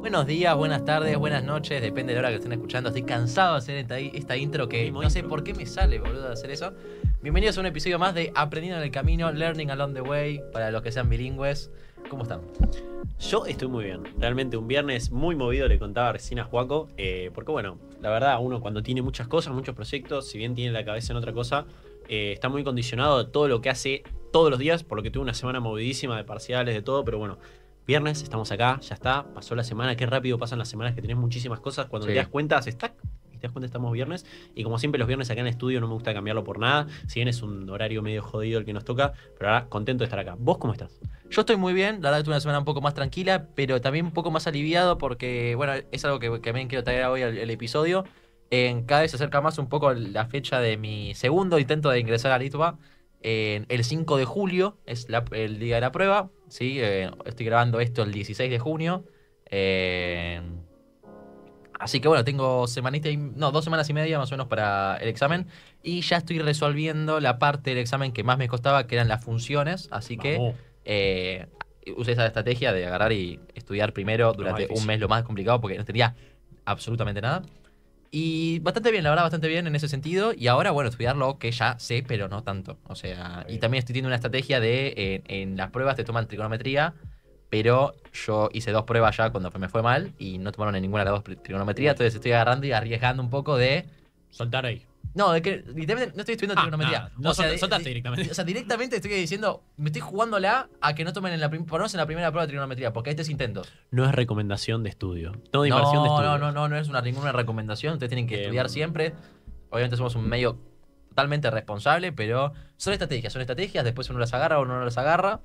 Buenos días, buenas tardes, buenas noches, depende de la hora que estén escuchando. Estoy cansado de hacer esta, esta intro que no sé por qué me sale, boludo, de hacer eso. Bienvenidos a un episodio más de Aprendiendo en el Camino, Learning Along the Way, para los que sean bilingües. ¿Cómo están? Yo estoy muy bien. Realmente un viernes muy movido, le contaba recién a Juaco, eh, porque bueno, la verdad, uno cuando tiene muchas cosas, muchos proyectos, si bien tiene la cabeza en otra cosa, eh, está muy condicionado de todo lo que hace todos los días, por lo que tuve una semana movidísima de parciales, de todo, pero bueno, Viernes, estamos acá, ya está, pasó la semana, qué rápido pasan las semanas que tenés muchísimas cosas. Cuando te das cuenta, se está y te das cuenta estamos viernes. Y como siempre, los viernes acá en el estudio no me gusta cambiarlo por nada. Si bien es un horario medio jodido el que nos toca, pero ahora contento de estar acá. ¿Vos cómo estás? Yo estoy muy bien, la verdad es una semana un poco más tranquila, pero también un poco más aliviado porque, bueno, es algo que, también quiero traer hoy el episodio. En, cada vez se acerca más un poco la fecha de mi segundo intento de ingresar a Litva. En el 5 de julio es el día de la prueba. ¿sí? Eh, estoy grabando esto el 16 de junio. Eh, así que bueno, tengo semanita y, no, dos semanas y media más o menos para el examen. Y ya estoy resolviendo la parte del examen que más me costaba, que eran las funciones. Así que eh, usé esa estrategia de agarrar y estudiar primero durante un mes lo más complicado porque no tenía absolutamente nada. Y bastante bien, la verdad, bastante bien en ese sentido. Y ahora, bueno, estudiar lo que ya sé, pero no tanto. O sea, y también estoy teniendo una estrategia de, en, las pruebas te toman trigonometría, pero yo hice dos pruebas ya cuando me fue mal y no tomaron en ninguna de las dos trigonometría, entonces estoy agarrando y arriesgando un poco de... Soltar ahí. No, es que no estoy estudiando ah, trigonometría. No, o soltaste directamente. O sea, directamente estoy diciendo, me estoy jugándola a que no tomen en la, por la primera prueba de trigonometría, porque hay es intentos. No es recomendación de estudio. No, No, no, no, no es una, ninguna recomendación. Ustedes tienen que estudiar siempre. Obviamente somos un medio totalmente responsable, pero son estrategias, son estrategias, después uno las agarra o uno no las agarra.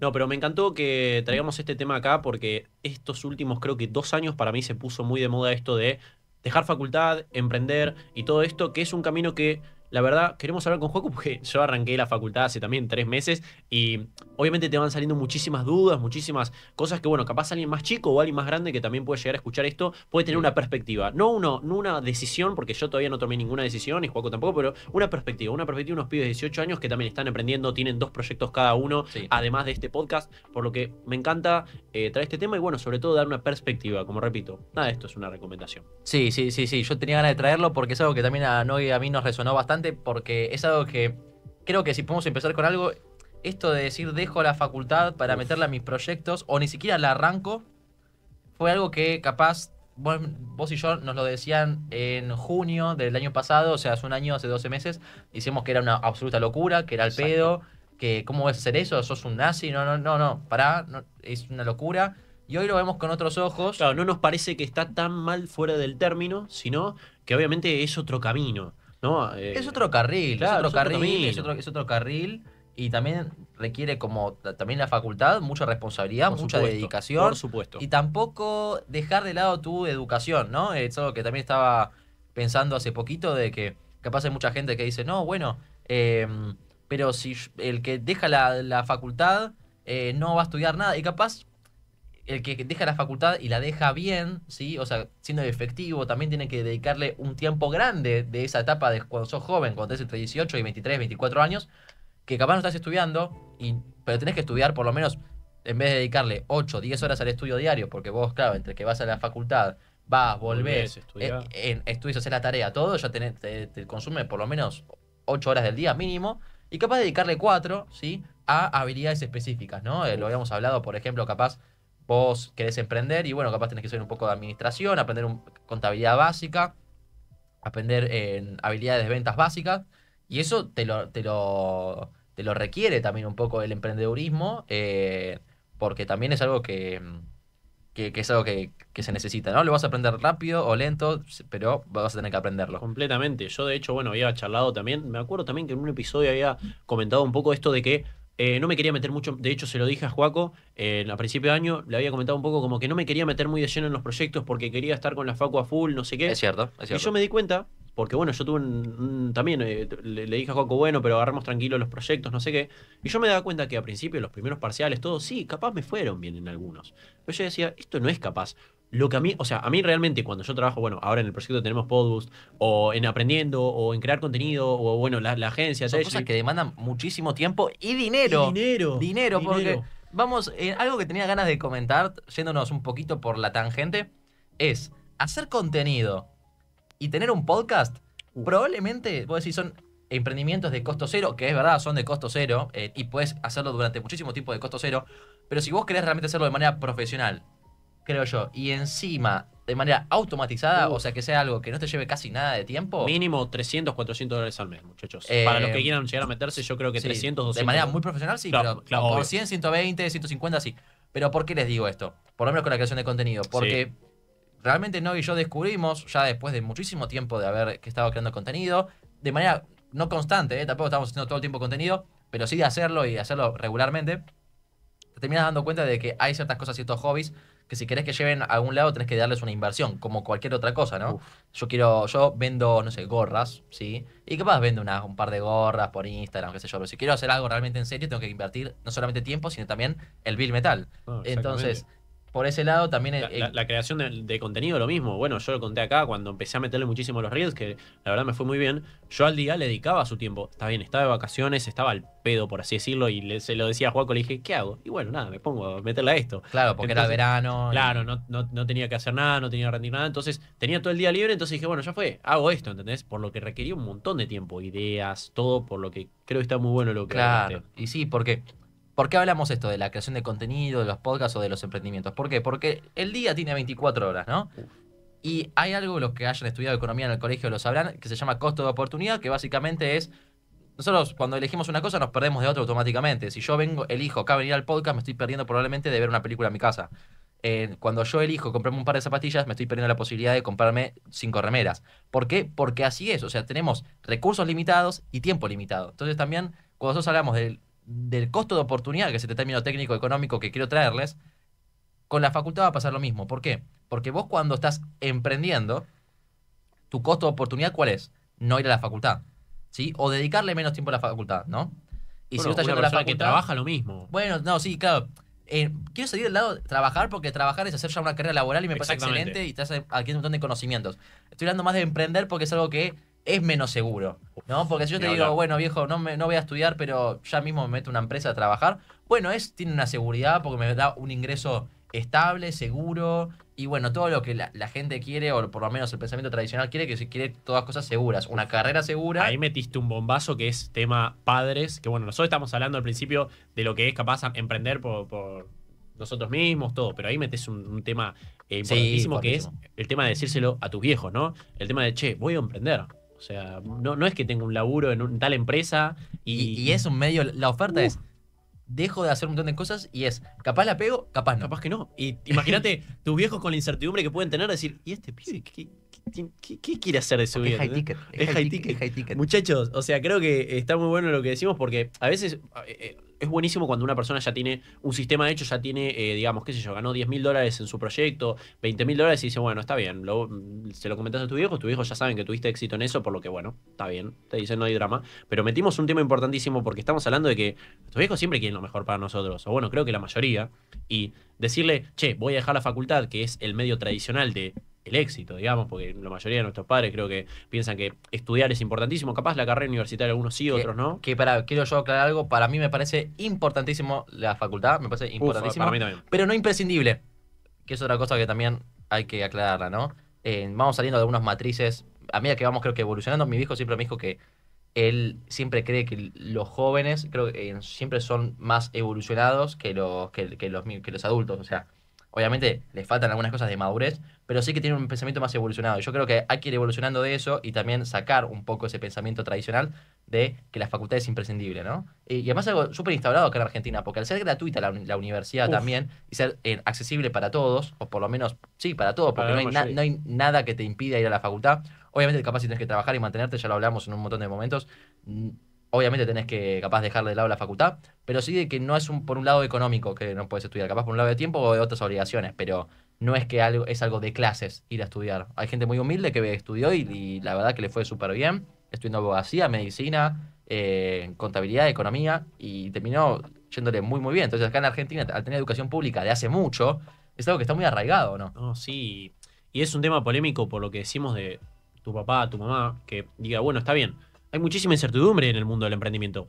No, pero me encantó que traigamos este tema acá porque estos últimos, creo que dos años para mí se puso muy de moda esto de dejar facultad, emprender y todo esto, que es un camino que la verdad, queremos hablar con Juaco porque yo arranqué la facultad hace también tres meses y obviamente te van saliendo muchísimas dudas, muchísimas cosas que, bueno, capaz alguien más chico o alguien más grande que también puede llegar a escuchar esto puede tener una perspectiva. No, uno, no una decisión, porque yo todavía no tomé ninguna decisión y Juaco tampoco, pero una perspectiva. Una perspectiva de unos pibes de 18 años que también están aprendiendo, tienen dos proyectos cada uno, además de este podcast, por lo que me encanta eh, traer este tema y, bueno, sobre todo dar una perspectiva. Como repito, nada, esto es una recomendación. Sí, sí, sí, sí. Yo tenía ganas de traerlo porque es algo que también a a mí nos resonó bastante porque es algo que creo que si podemos empezar con algo, esto de decir dejo la facultad para meterla a mis proyectos o ni siquiera la arranco, fue algo que capaz vos, y yo nos lo decían en junio del año pasado, o sea, hace un año, hace 12 meses, decimos que era una absoluta locura, que era el pedo, que cómo vas a hacer eso, sos un nazi, no, no, no, no, pará, es una locura. Y hoy lo vemos con otros ojos. Claro, no nos parece que está tan mal fuera del término, sino que obviamente es otro camino. ¿no? Eh, es otro carril, es otro carril, carril y también requiere como también la facultad mucha responsabilidad, mucha dedicación. Por supuesto. Y tampoco dejar de lado tu educación, ¿no? Es algo que también estaba pensando hace poquito de que capaz hay mucha gente que dice, no, bueno, em, pero si el que deja la, la facultad eh, no va a estudiar nada. Y capaz el que deja la facultad y la deja bien, ¿sí? o sea, siendo efectivo, también tiene que dedicarle un tiempo grande de esa etapa de cuando sos joven, cuando tenés entre 18 y 23, 24 años, que capaz no estás estudiando, y, pero tenés que estudiar por lo menos, en vez de dedicarle 8, 10 horas al estudio diario, porque vos, claro, entre que vas a la facultad, vas, volvés, eh, estudias, hacer haces la tarea, todo, ya tenés, te, consume por lo menos 8 horas del día mínimo, y capaz de dedicarle 4, ¿sí? A habilidades específicas, ¿no? Eh, lo habíamos hablado, por ejemplo, capaz vos querés emprender y bueno, capaz tenés que saber un poco de administración, aprender contabilidad básica, aprender en habilidades de ventas básicas y eso te lo, te lo, te lo requiere también un poco el emprendedurismo eh, porque también es algo que, que, que es algo que, se necesita, ¿no? Lo vas a aprender rápido o lento, pero vas a tener que aprenderlo. Completamente. Yo de hecho, bueno, había charlado también, me acuerdo también que en un episodio había comentado un poco esto de que eh, no me quería meter mucho, de hecho se lo dije a Juaco eh, a principio de año, le había comentado un poco como que no me quería meter muy de lleno en los proyectos porque quería estar con la Facu a full, no sé qué. Es cierto, es Y yo me di cuenta, porque bueno, yo tuve un, también, eh, le, dije a Juaco, bueno, pero agarramos tranquilo los proyectos, no sé qué. Y yo me daba cuenta que a principio los primeros parciales, todo, sí, capaz me fueron bien en algunos. Pero yo decía, esto no es capaz. Lo que a mí, o sea, a mí realmente cuando yo trabajo, bueno, ahora en el proyecto tenemos Podboost, o en aprendiendo, o en crear contenido, o bueno, la, la agencia. Son cosas que demandan muchísimo tiempo y dinero. dinero. Dinero, porque vamos, eh, algo que tenía ganas de comentar, yéndonos un poquito por la tangente, es hacer contenido y tener un podcast. Probablemente, vos decís, son emprendimientos de costo cero, que es verdad, son de costo cero, eh, y puedes hacerlo durante muchísimo tiempo de costo cero, pero si vos querés realmente hacerlo de manera profesional, creo yo, y encima de manera automatizada, o sea que sea algo que no te lleve casi nada de tiempo. Mínimo 300, 400 dólares al mes, muchachos. Eh, Para los que quieran llegar a meterse, yo creo que 300, 200. De manera muy profesional, sí, claro, pero por 100, 120, 150, sí. Pero ¿por qué les digo esto? Por lo menos con la creación de contenido. Porque realmente no y yo descubrimos, ya después de muchísimo tiempo de haber estado creando contenido, de manera no constante, ¿eh? tampoco estamos haciendo todo el tiempo contenido, pero sí de hacerlo y hacerlo regularmente, te terminas dando cuenta de que hay ciertas cosas, ciertos hobbies que si querés que lleven a algún lado tenés que darles una inversión, como cualquier otra cosa, ¿no? Yo quiero, yo vendo, no sé, gorras, ¿sí? Y capaz vendo un par de gorras por Instagram, qué sé yo, pero si quiero hacer algo realmente en serio tengo que invertir no solamente tiempo, sino también el bill metal. Ah, Entonces, por ese lado también... La, creación de, contenido, lo mismo. Bueno, yo lo conté acá cuando empecé a meterle muchísimo los reels, que la verdad me fue muy bien. Yo al día le dedicaba su tiempo. Está bien, estaba de vacaciones, estaba al pedo, por así decirlo, y se lo decía a Juaco, le dije, ¿qué hago? Y bueno, nada, me pongo a meterle a esto. Claro, porque era verano. Claro, no, no, tenía que hacer nada, no tenía que rendir nada. Entonces tenía todo el día libre, entonces dije, bueno, ya fue, hago esto, ¿entendés? Por lo que requería un montón de tiempo, ideas, todo, por lo que creo que está muy bueno lo que... Claro, y sí, porque ¿Por qué hablamos esto de la creación de contenido, de los podcasts o de los emprendimientos? ¿Por qué? Porque el día tiene 24 horas, ¿no? Y hay algo, los que hayan estudiado economía en el colegio lo sabrán, que se llama costo de oportunidad, que básicamente es nosotros cuando elegimos una cosa nos perdemos de otra automáticamente. Si yo vengo, elijo acá venir al podcast, me estoy perdiendo probablemente de ver una película en mi casa. cuando yo elijo comprarme un par de zapatillas, me estoy perdiendo la posibilidad de comprarme cinco remeras. ¿Por qué? Porque así es. O sea, tenemos recursos limitados y tiempo limitado. Entonces también, cuando nosotros hablamos del del costo de oportunidad, que es el este término técnico económico que quiero traerles, con la facultad va a pasar lo mismo. ¿Por qué? Porque vos cuando estás emprendiendo, tu costo de oportunidad, ¿cuál es? No ir a la facultad, ¿sí? O dedicarle menos tiempo a la facultad, ¿no? Y si estás yendo la facultad... que trabaja lo mismo. Bueno, no, sí, claro. Eh, quiero seguir del lado de trabajar porque trabajar es hacer ya una carrera laboral y me pasa excelente y estás adquiriendo un montón de conocimientos. Estoy hablando más de emprender porque es algo que es menos seguro, ¿no? Porque si yo te digo, bueno, viejo, no, me, no voy a estudiar, pero ya mismo me meto una empresa a trabajar, bueno, es, tiene una seguridad porque me da un ingreso estable, seguro, y bueno, todo lo que la, gente quiere, o por lo menos el pensamiento tradicional quiere, que se quiere todas cosas seguras, una carrera segura. Ahí metiste un bombazo que es tema padres, que bueno, nosotros estamos hablando al principio de lo que es capaz emprender por, nosotros mismos, todo, pero ahí metes un, tema eh, importantísimo que es el tema de decírselo a tus viejos, ¿no? El tema de, che, voy a emprender, o sea, no, no es que tenga un laburo en, un, tal empresa y, es un medio, la oferta uh. es dejo de hacer un montón de cosas y es, capaz la pego, capaz no. Capaz que no. Y imagínate tus viejos con la incertidumbre que pueden tener, decir, ¿y este pibe qué, quiere hacer de su vida? Es high, ticket, es, high ticket, Muchachos, o sea, creo que está muy bueno lo que decimos porque a veces eh, eh, es buenísimo cuando una persona ya tiene un sistema hecho, ya tiene, eh, digamos, qué sé yo, ganó 10 mil dólares en su proyecto, 20 mil dólares y dice, bueno, está bien, lo, mm, se lo comentas a tu viejo, tu viejo ya saben que tuviste éxito en eso, por lo que, bueno, está bien, te dicen no hay drama. Pero metimos un tema importantísimo porque estamos hablando de que tus viejos siempre quieren lo mejor para nosotros, o bueno, creo que la mayoría, y decirle, che, voy a dejar la facultad, que es el medio tradicional de el éxito, digamos, porque la mayoría de nuestros padres creo que piensan que estudiar es importantísimo, capaz la carrera universitaria algunos sí, otros no. Que para, quiero yo aclarar algo, para mí me parece importantísimo la facultad, me parece importantísimo, pero no imprescindible, que es otra cosa que también hay que aclararla, ¿no? Eh, vamos saliendo de algunas matrices, a medida que vamos creo que evolucionando, mi hijo siempre me dijo que él siempre cree que los jóvenes, creo que eh, siempre son más evolucionados que los, que, que los, que los adultos, o sea, Obviamente le faltan algunas cosas de madurez, pero sí que tiene un pensamiento más evolucionado. yo creo que hay que ir evolucionando de eso y también sacar un poco ese pensamiento tradicional de que la facultad es imprescindible, ¿no? Y, y además algo súper instaurado acá en Argentina, porque al ser gratuita la, universidad también y ser eh, accesible para todos, o por lo menos, sí, para todos, porque no, hay no hay nada que te impida ir a la facultad. Obviamente capaz si tienes que trabajar y mantenerte, ya lo hablamos en un montón de momentos obviamente tenés que capaz dejar de lado la facultad, pero sí de que no es un, por un lado económico que no puedes estudiar, capaz por un lado de tiempo o de otras obligaciones, pero no es que algo, es algo de clases ir a estudiar. Hay gente muy humilde que estudió y, la verdad que le fue súper bien, estudiando abogacía, medicina, eh, contabilidad, economía, y terminó yéndole muy muy bien. Entonces acá en Argentina, al tener educación pública de hace mucho, es algo que está muy arraigado, ¿no? sí. Y es un tema polémico por lo que decimos de tu papá, tu mamá, que diga, bueno, está bien, hay muchísima incertidumbre en el mundo del emprendimiento.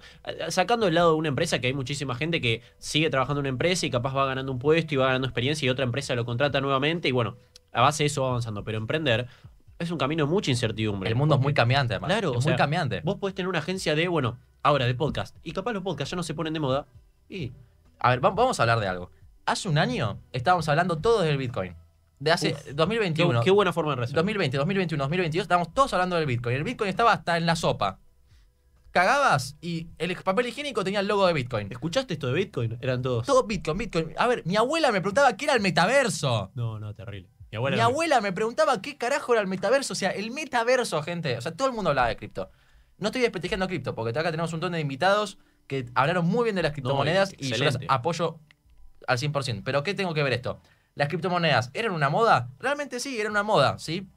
Sacando el lado de una empresa que hay muchísima gente que sigue trabajando en una empresa y capaz va ganando un puesto y va ganando experiencia y otra empresa lo contrata nuevamente y bueno, a base de eso va avanzando. Pero emprender es un camino de mucha incertidumbre. El mundo es muy cambiante, además. Claro, es muy cambiante. Vos podés tener una agencia de, bueno, ahora de podcast y capaz los podcasts ya no se ponen de moda y... A ver, vamos a hablar de algo. Hace un año estábamos hablando todos del Bitcoin de hace 2021. Qué, buena forma de 2020, 2021, 2022, estábamos todos hablando del Bitcoin. El Bitcoin estaba hasta en la sopa. Cagabas y el papel higiénico tenía el logo de Bitcoin. ¿Escuchaste esto de Bitcoin? Eran todos. Todo Bitcoin, Bitcoin. A ver, mi abuela me preguntaba qué era el metaverso. No, no, terrible. Mi abuela, me... preguntaba qué carajo era el metaverso. O sea, el metaverso, gente. O sea, todo el mundo hablaba de cripto. No estoy desprestigiando cripto, porque acá tenemos un montón de invitados que hablaron muy bien de las criptomonedas y yo apoyo al 100%. Pero ¿qué tengo que ver esto? las criptomonedas eran una moda? Realmente sí, era una moda, ¿sí?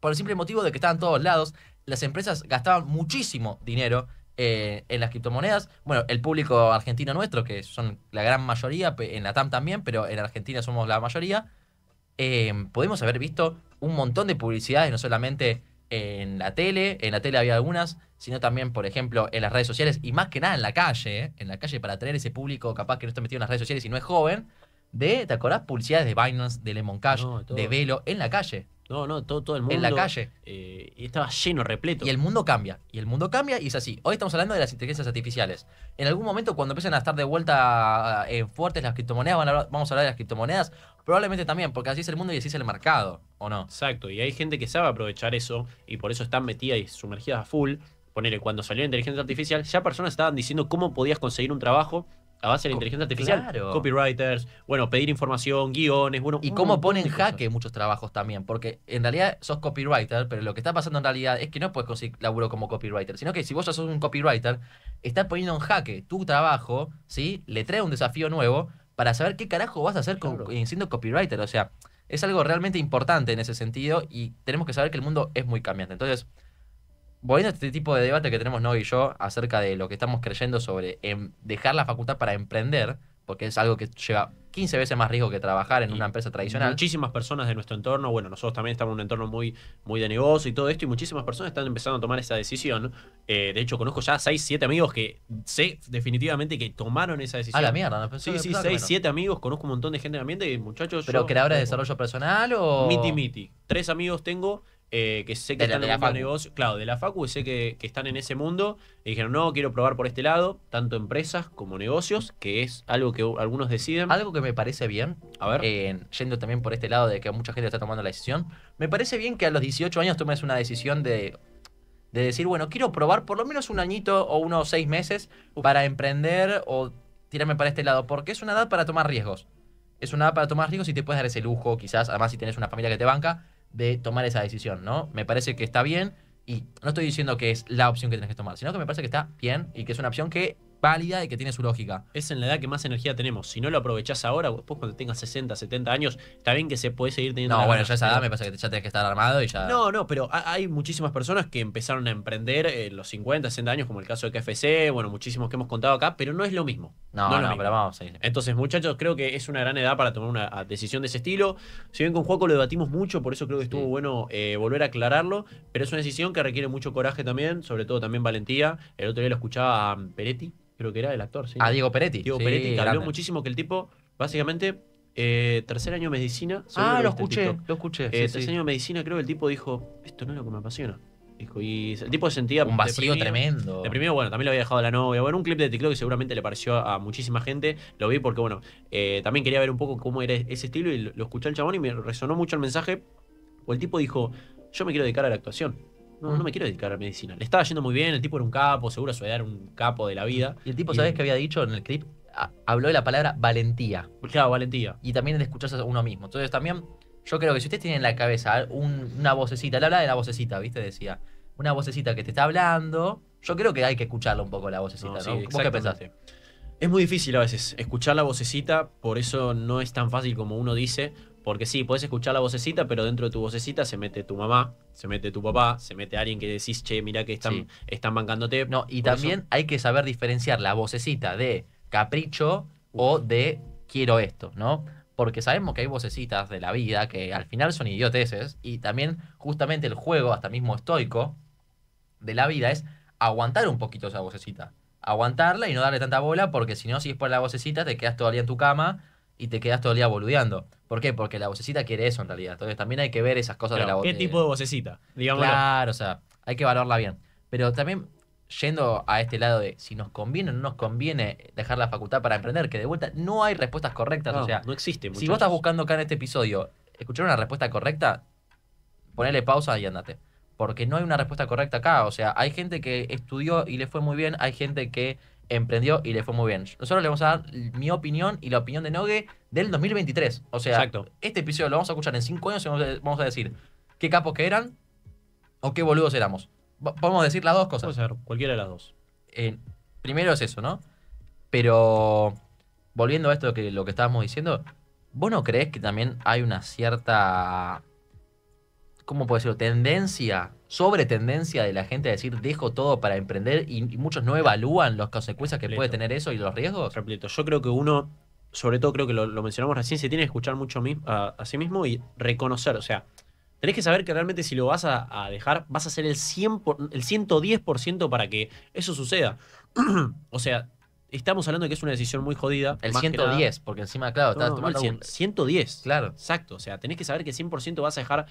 Por el simple motivo de que estaban todos lados, las empresas gastaban muchísimo dinero eh, en las criptomonedas. Bueno, el público argentino nuestro, que son la gran mayoría, en la TAM también, pero en Argentina somos la mayoría, eh, podemos haber visto un montón de publicidades, no solamente en la tele, en la tele había algunas, sino también, por ejemplo, en las redes sociales y más que nada en la calle, ¿eh? en la calle para tener ese público capaz que no está metido en las redes sociales y no es joven, de, ¿te acordás? Publicidades de Binance, de Lemon Cash, de Velo, en la calle. No, no, todo, todo el mundo. En la calle. Eh, y estaba lleno, repleto. Y el mundo cambia. Y el mundo cambia y es así. Hoy estamos hablando de las inteligencias artificiales. En algún momento, cuando empiecen a estar de vuelta en eh, fuertes las criptomonedas, vamos a hablar de las criptomonedas. Probablemente también, porque así es el mundo y así es el mercado, ¿o no? Exacto. Y hay gente que sabe aprovechar eso y por eso están metidas y sumergidas a full. Ponele, cuando salió la inteligencia artificial, ya personas estaban diciendo cómo podías conseguir un trabajo a base de inteligencia artificial, copywriters, bueno, pedir información, guiones, bueno. Y cómo ponen en jaque muchos trabajos también, porque en realidad sos copywriter, pero lo que está pasando en realidad es que no puedes conseguir laburo como copywriter, sino que si vos sos un copywriter, estás poniendo en jaque tu trabajo, ¿sí? Le trae un desafío nuevo para saber qué carajo vas a hacer con, eh, siendo copywriter, o sea, es algo realmente importante en ese sentido y tenemos que saber que el mundo es muy cambiante. Entonces, volviendo a este tipo de debate que tenemos no y yo acerca de lo que estamos creyendo sobre em, dejar la facultad para emprender, porque es algo que lleva 15 veces más riesgo que trabajar en una empresa tradicional. Muchísimas personas de nuestro entorno, bueno, nosotros también estamos en un entorno muy, muy de negocio y todo esto, y muchísimas personas están empezando a tomar esa decisión. Eh, de hecho, conozco ya 6, 7 amigos que sé definitivamente que tomaron esa decisión. A la mierda, no pensé Sí, sí, 6, 7 amigos, conozco un montón de gente en ambiente y muchachos. ¿Pero que creadores de desarrollo personal o.? Miti, miti. Tres amigos tengo eh, que sé que están en negocio, claro, de la Facu, sé que, están en ese mundo, y dijeron, no, quiero probar por este lado, tanto empresas como negocios, que es algo que algunos deciden. Algo que me parece bien, a ver. Eh, yendo también por este lado de que mucha gente está tomando la decisión, me parece bien que a los 18 años tomes una decisión de, decir, bueno, quiero probar por lo menos un añito o unos seis meses para emprender o tirarme para este lado, porque es una edad para tomar riesgos. Es una edad para tomar riesgos y te puedes dar ese lujo, quizás, además si tienes una familia que te banca de tomar esa decisión, ¿no? Me parece que está bien y no estoy diciendo que es la opción que tienes que tomar, sino que me parece que está bien y que es una opción que válida y que tiene su lógica. Es en la edad que más energía tenemos. Si no lo aprovechás ahora, después cuando tengas 60, 70 años, está bien que se puede seguir teniendo. No, bueno, ya esa edad me pasa que ya tenés que estar armado y ya. No, no, pero hay muchísimas personas que empezaron a emprender en eh, los 50, 60 años, como el caso de KFC, bueno, muchísimos que hemos contado acá, pero no es lo mismo. No, no, pero vamos a Entonces, muchachos, creo que es una gran edad para tomar una decisión de ese estilo. Si bien con Juaco lo debatimos mucho, por eso creo que estuvo bueno eh, volver a aclararlo, pero es una decisión que requiere mucho coraje también, sobre todo también valentía. El otro día lo escuchaba a mm, Peretti creo que era el actor, sí. A ah, Diego Peretti. Diego Peretti, que habló muchísimo que el tipo, básicamente, eh, tercer año de medicina. Ah, lo escuché, lo eh, escuché. tercer año de medicina, creo que el tipo dijo: Esto no es lo que me apasiona. Dijo, y el tipo sentía. Un vacío tremendo tremendo. primero bueno, también lo había dejado a la novia. Bueno, un clip de TikTok que seguramente le pareció a muchísima gente. Lo vi porque, bueno, eh, también quería ver un poco cómo era ese estilo y lo, lo escuché al chabón y me resonó mucho el mensaje. O el tipo dijo: Yo me quiero dedicar a la actuación no, no me quiero dedicar a medicina. Le estaba yendo muy bien, el tipo era un capo, seguro su edad era un capo de la vida. Y el tipo, ¿sabes qué había dicho en el clip? habló de la palabra valentía. Claro, valentía. Y también de escucharse a uno mismo. Entonces también, yo creo que si ustedes tienen en la cabeza una vocecita, él habla de la vocecita, ¿viste? Decía, una vocecita que te está hablando, yo creo que hay que escucharla un poco la vocecita, ¿no? ¿Vos qué pensaste? Es muy difícil a veces escuchar la vocecita, por eso no es tan fácil como uno dice. Porque sí, puedes escuchar la vocecita, pero dentro de tu vocecita se mete tu mamá, se mete tu papá, se mete alguien que decís, che, mirá que están, están bancándote. No, y también hay que saber diferenciar la vocecita de capricho o de quiero esto, ¿no? Porque sabemos que hay vocecitas de la vida que al final son idioteces y también justamente el juego, hasta mismo estoico, de la vida es aguantar un poquito esa vocecita. Aguantarla y no darle tanta bola porque si no, si es por la vocecita te quedas todavía en tu cama y te quedas todo el día boludeando. ¿Por qué? Porque la vocecita quiere eso en realidad. Entonces también hay que ver esas cosas de la vocecita. ¿Qué tipo de vocecita? Claro, o sea, hay que valorarla bien. Pero también yendo a este lado de si nos conviene o no nos conviene dejar la facultad para emprender, que de vuelta no hay respuestas correctas. o sea, no existe. Si vos estás buscando acá en este episodio escuchar una respuesta correcta, ponele pausa y andate. Porque no hay una respuesta correcta acá. O sea, hay gente que estudió y le fue muy bien, hay gente que emprendió y le fue muy bien. Nosotros le vamos a dar mi opinión y la opinión de Nogue del 2023. O sea, este episodio lo vamos a escuchar en cinco años y vamos a decir qué capos que eran o qué boludos éramos. Podemos decir las dos cosas. Podemos cualquiera de las dos. Eh, primero es eso, ¿no? Pero volviendo a esto que lo que estábamos diciendo, ¿vos no crees que también hay una cierta, ¿cómo puedo decirlo?, tendencia sobre tendencia de la gente a decir dejo todo para emprender y, muchos no evalúan las consecuencias que puede tener eso y los riesgos? Repleto, yo creo que uno, sobre todo creo que lo, mencionamos recién, se tiene que escuchar mucho a, sí mismo y reconocer, o sea, tenés que saber que realmente si lo vas a, dejar, vas a hacer el, 100 el 110% para que eso suceda. o sea, estamos hablando de que es una decisión muy jodida. El 110, porque encima, claro, está tomando. el 100, 110. Claro. Exacto. O sea, tenés que saber que 100% vas a dejar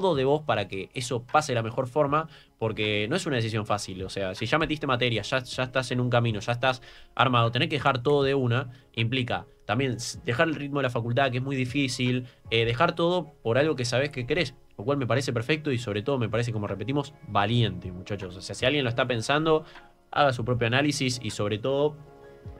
todo de vos para que eso pase de la mejor forma, porque no es una decisión fácil. O sea, si ya metiste materia, ya, estás en un camino, ya estás armado, tener que dejar todo de una implica también dejar el ritmo de la facultad, que es muy difícil, eh, dejar todo por algo que sabes que querés, lo cual me parece perfecto y sobre todo me parece, como repetimos, valiente, muchachos. O sea, si alguien lo está pensando, haga su propio análisis y sobre todo,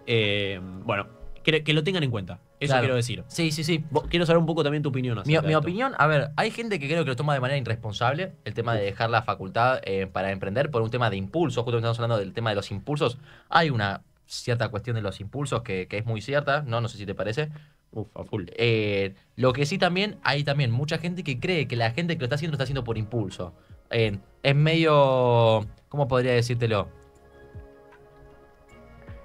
eh, bueno, que lo tengan en cuenta. Eso quiero decir. Sí, sí, sí. Quiero saber un poco también tu opinión. Mi, opinión, a ver, hay gente que creo que lo toma de manera irresponsable, el tema de dejar la facultad eh, para emprender por un tema de impulso. Justo estamos hablando del tema de los impulsos. Hay una cierta cuestión de los impulsos que, es muy cierta, ¿no? No sé si te parece. Uf, a full. Eh, lo que sí también, hay también mucha gente que cree que la gente que lo está haciendo lo está haciendo por impulso. es medio. ¿Cómo podría decírtelo?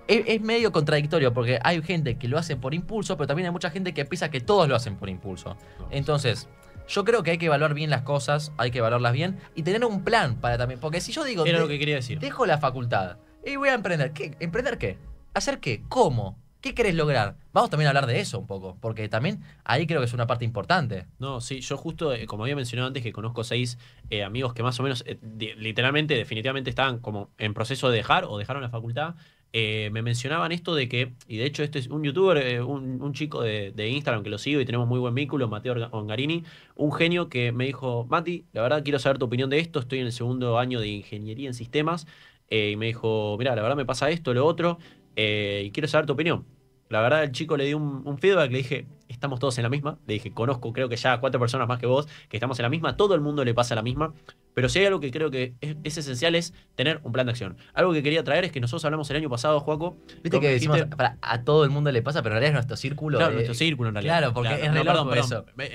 es, medio contradictorio porque hay gente que lo hace por impulso, pero también hay mucha gente que piensa que todos lo hacen por impulso. Entonces, yo creo que hay que evaluar bien las cosas, hay que evaluarlas bien y tener un plan para también. Porque si yo digo. lo que quería decir. Dejo la facultad y voy a emprender. ¿Qué? ¿Emprender qué? ¿Hacer qué? ¿Cómo? ¿Qué querés lograr? Vamos también a hablar de eso un poco, porque también ahí creo que es una parte importante. No, sí, yo justo, eh, como había mencionado antes, que conozco seis eh, amigos que más o menos, eh, literalmente, definitivamente estaban como en proceso de dejar o dejaron la facultad eh, me mencionaban esto de que, y de hecho este es un youtuber, eh, un, chico de, Instagram que lo sigo y tenemos muy buen vínculo, Mateo Ongarini, un genio que me dijo, Mati, la verdad quiero saber tu opinión de esto, estoy en el segundo año de ingeniería en sistemas, eh, y me dijo, mira, la verdad me pasa esto, lo otro, y quiero saber tu opinión. La verdad el chico le dio un, un feedback, le dije, estamos todos en la misma. Le dije, conozco, creo que ya cuatro personas más que vos, que estamos en la misma, todo el mundo le pasa la misma. Pero si hay algo que creo que es, esencial es tener un plan de acción. Algo que quería traer es que nosotros hablamos el año pasado, Juaco. Viste que decimos, a todo el mundo le pasa, pero en realidad es nuestro círculo. Claro, nuestro círculo Claro, porque es loco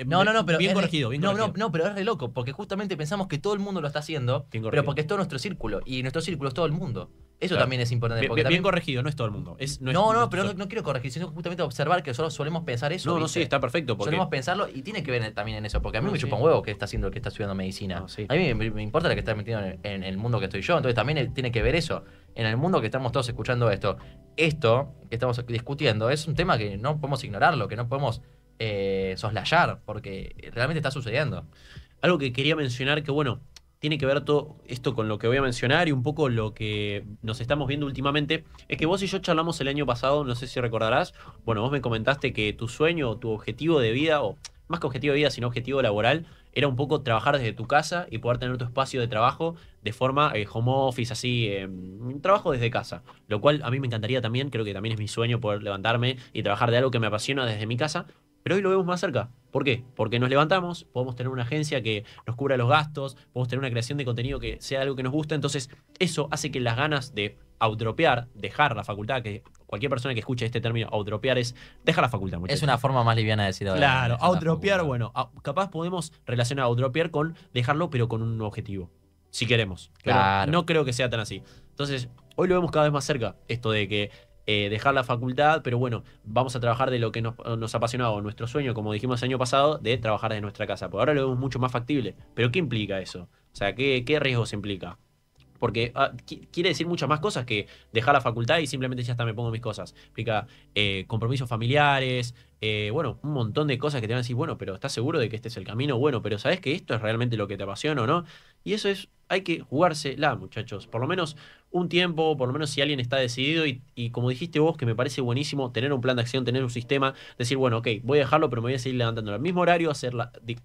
No, no, no, pero. Bien corregido, bien no, No, no, pero es re loco, porque justamente pensamos que todo el mundo lo está haciendo, pero porque es todo nuestro círculo. Y nuestro círculo es todo el mundo. Eso también es importante. Porque bien, corregido, no es todo el mundo. no, no, pero no, quiero corregir, sino justamente observar que solo solemos pensar eso no, sí, está perfecto. podemos pensarlo y tiene que ver también en eso, porque a mí me chupa un huevo que está haciendo el que está estudiando medicina. A mí me, importa la que está metiendo en, el mundo que estoy yo, entonces también tiene que ver eso. En el mundo que estamos todos escuchando esto, esto que estamos discutiendo es un tema que no podemos ignorarlo, que no podemos eh, soslayar, porque realmente está sucediendo. Algo que quería mencionar que, bueno, tiene que ver todo esto con lo que voy a mencionar y un poco lo que nos estamos viendo últimamente. Es que vos y yo charlamos el año pasado, no sé si recordarás, bueno, vos me comentaste que tu sueño o tu objetivo de vida, o más que objetivo de vida, sino objetivo laboral, era un poco trabajar desde tu casa y poder tener tu espacio de trabajo de forma eh, home office, así, em, trabajo desde casa. Lo cual a mí me encantaría también, creo que también es mi sueño poder levantarme y trabajar de algo que me apasiona desde mi casa, pero hoy lo vemos más cerca. ¿Por qué? Porque nos levantamos, podemos tener una agencia que nos cubra los gastos, podemos tener una creación de contenido que sea algo que nos guste entonces eso hace que las ganas de outropear, dejar la facultad, que cualquier persona que escuche este término, outropear es dejar la facultad. Es una forma más liviana de decirlo. Claro, outropear, bueno, capaz podemos relacionar outropear con dejarlo, pero con un objetivo, si queremos. Claro. no creo que sea tan así. Entonces, hoy lo vemos cada vez más cerca, esto de que eh, dejar la facultad, pero bueno, vamos a trabajar de lo que nos, nos apasionaba, nuestro sueño, como dijimos el año pasado, de trabajar desde nuestra casa. Por ahora lo vemos mucho más factible. Pero ¿qué implica eso? O sea, ¿qué, qué riesgos implica? porque ah, quiere decir muchas más cosas que dejar la facultad y simplemente ya hasta me pongo mis cosas. Implica eh, compromisos familiares, eh, bueno, un montón de cosas que te van a decir, bueno, pero ¿estás seguro de que este es el camino? Bueno, pero ¿sabes que esto es realmente lo que te apasiona o no? Y eso es hay que jugársela, muchachos. Por lo menos un tiempo, por lo menos si alguien está decidido y, como dijiste vos, que me parece buenísimo tener un plan de acción, tener un sistema, decir, bueno, ok, voy a dejarlo, pero me voy a seguir levantando al mismo horario, hacer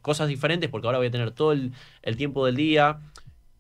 cosas diferentes, porque ahora voy a tener todo el, tiempo del día.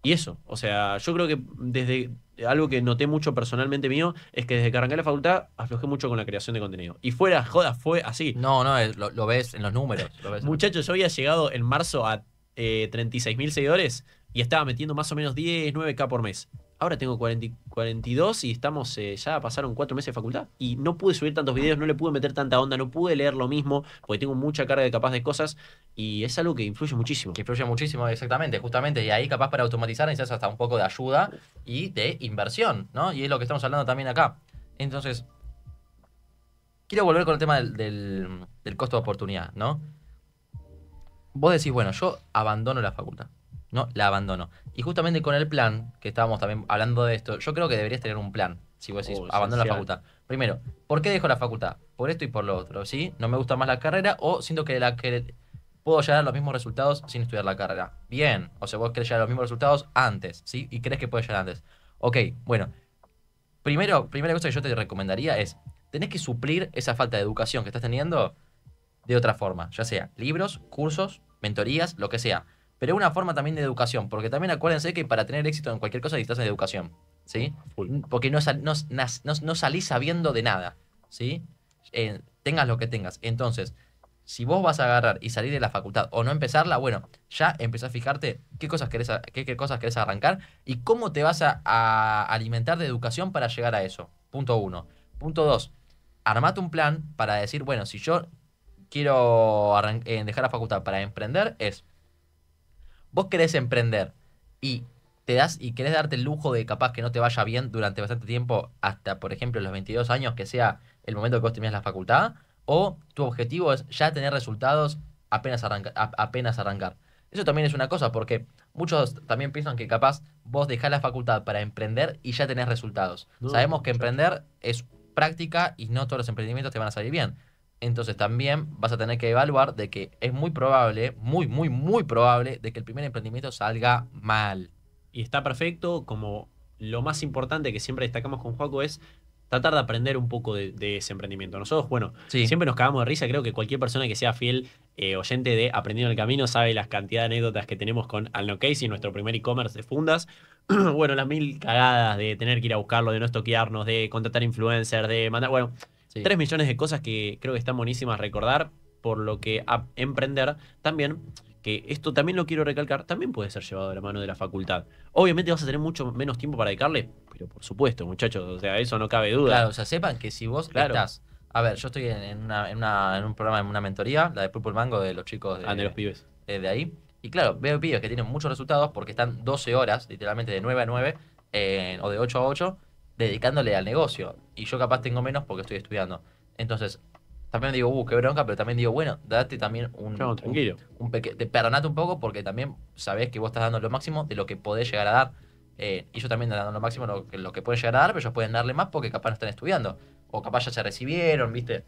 Y eso, o sea, yo creo que desde algo que noté mucho personalmente mío es que desde que arranqué la facultad aflojé mucho con la creación de contenido. Y fuera, joda, fue así. No, no, lo, ves en los números. Muchachos, yo había llegado en marzo a eh, mil seguidores y estaba metiendo más o menos 10, 9K por mes. Ahora tengo 42 y estamos, eh, ya pasaron 4 meses de facultad y no pude subir tantos videos, no le pude meter tanta onda, no pude leer lo mismo, porque tengo mucha carga de capaz de cosas y es algo que influye muchísimo. Que influye muchísimo, exactamente, justamente. Y ahí capaz para automatizar necesitas hasta un poco de ayuda y de inversión, ¿no? Y es lo que estamos hablando también acá. Entonces, quiero volver con el tema del, del costo de oportunidad, ¿no? Vos decís, bueno, yo abandono la facultad no la abandono. Y justamente con el plan, que estábamos también hablando de esto, yo creo que deberías tener un plan, si vos decís, oh, abandono la facultad. Primero, ¿por qué dejo la facultad? Por esto y por lo otro, ¿sí? No me gusta más la carrera o siento que la que puedo llegar a los mismos resultados sin estudiar la carrera. Bien, o sea, vos querés llegar a los mismos resultados antes, ¿sí? Y crees que puedes llegar antes. Ok, bueno. Primero, primera cosa que yo te recomendaría es, tenés que suplir esa falta de educación que estás teniendo de otra forma, ya sea libros, cursos, mentorías, lo que sea. Pero es una forma también de educación, porque también acuérdense que para tener éxito en cualquier cosa necesitas educación, ¿sí? Mm, porque no, salís sabiendo de nada, ¿sí? Eh, tengas lo que tengas. Entonces, si vos vas a agarrar y salir de la facultad o no empezarla, bueno, ya empezás a fijarte qué cosas querés, qué, cosas arrancar y cómo te vas a, a, alimentar de educación para llegar a eso. Punto uno. Punto dos, armate un plan para decir, bueno, si yo quiero eh, dejar la facultad para emprender, es vos querés emprender y te das y querés darte el lujo de capaz que no te vaya bien durante bastante tiempo, hasta por ejemplo los 22 años, que sea el momento que vos la facultad, o tu objetivo es ya tener resultados apenas, apenas arrancar. Eso también es una cosa, porque muchos también piensan que capaz vos dejás la facultad para emprender y ya tenés resultados. Sabemos que emprender es práctica y no todos los emprendimientos te van a salir bien. Entonces también vas a tener que evaluar de que es muy probable, muy, muy, muy probable de que el primer emprendimiento salga mal. Y está perfecto, como lo más importante que siempre destacamos con Juaco es tratar de aprender un poco de, ese emprendimiento. Nosotros, bueno, siempre nos cagamos de risa, creo que cualquier persona que sea fiel eh, oyente de Aprendiendo el Camino sabe las cantidad de anécdotas que tenemos con Alno Casey, nuestro primer e-commerce de fundas. bueno, las mil cagadas de tener que ir a buscarlo, de no estoquearnos, de contratar influencers, de mandar, bueno, Tres millones de cosas que creo que están buenísimas recordar, por lo que a emprender también, que esto también lo quiero recalcar, también puede ser llevado de la mano de la facultad. Obviamente vas a tener mucho menos tiempo para dedicarle, pero por supuesto, muchachos, o sea, eso no cabe duda. Claro, o sea, sepan que si vos estás a ver, yo estoy en, un programa, en una mentoría, la de Purple Mango, de los chicos de, ah, de los pibes. Eh, de, ahí. Y claro, veo pibes que tienen muchos resultados porque están 12 horas, literalmente de 9 a 9, eh, o de 8 a 8, dedicándole al negocio. Y yo capaz tengo menos porque estoy estudiando. Entonces, también digo, uh, qué bronca, pero también digo, bueno, date también un. No, tranquilo. perdonate un poco porque también sabés que vos estás dando lo máximo de lo que podés llegar a dar. Eh, y yo también dando lo máximo lo, lo que puedes llegar a dar, pero ellos pueden darle más porque capaz no están estudiando. O capaz ya se recibieron, ¿viste?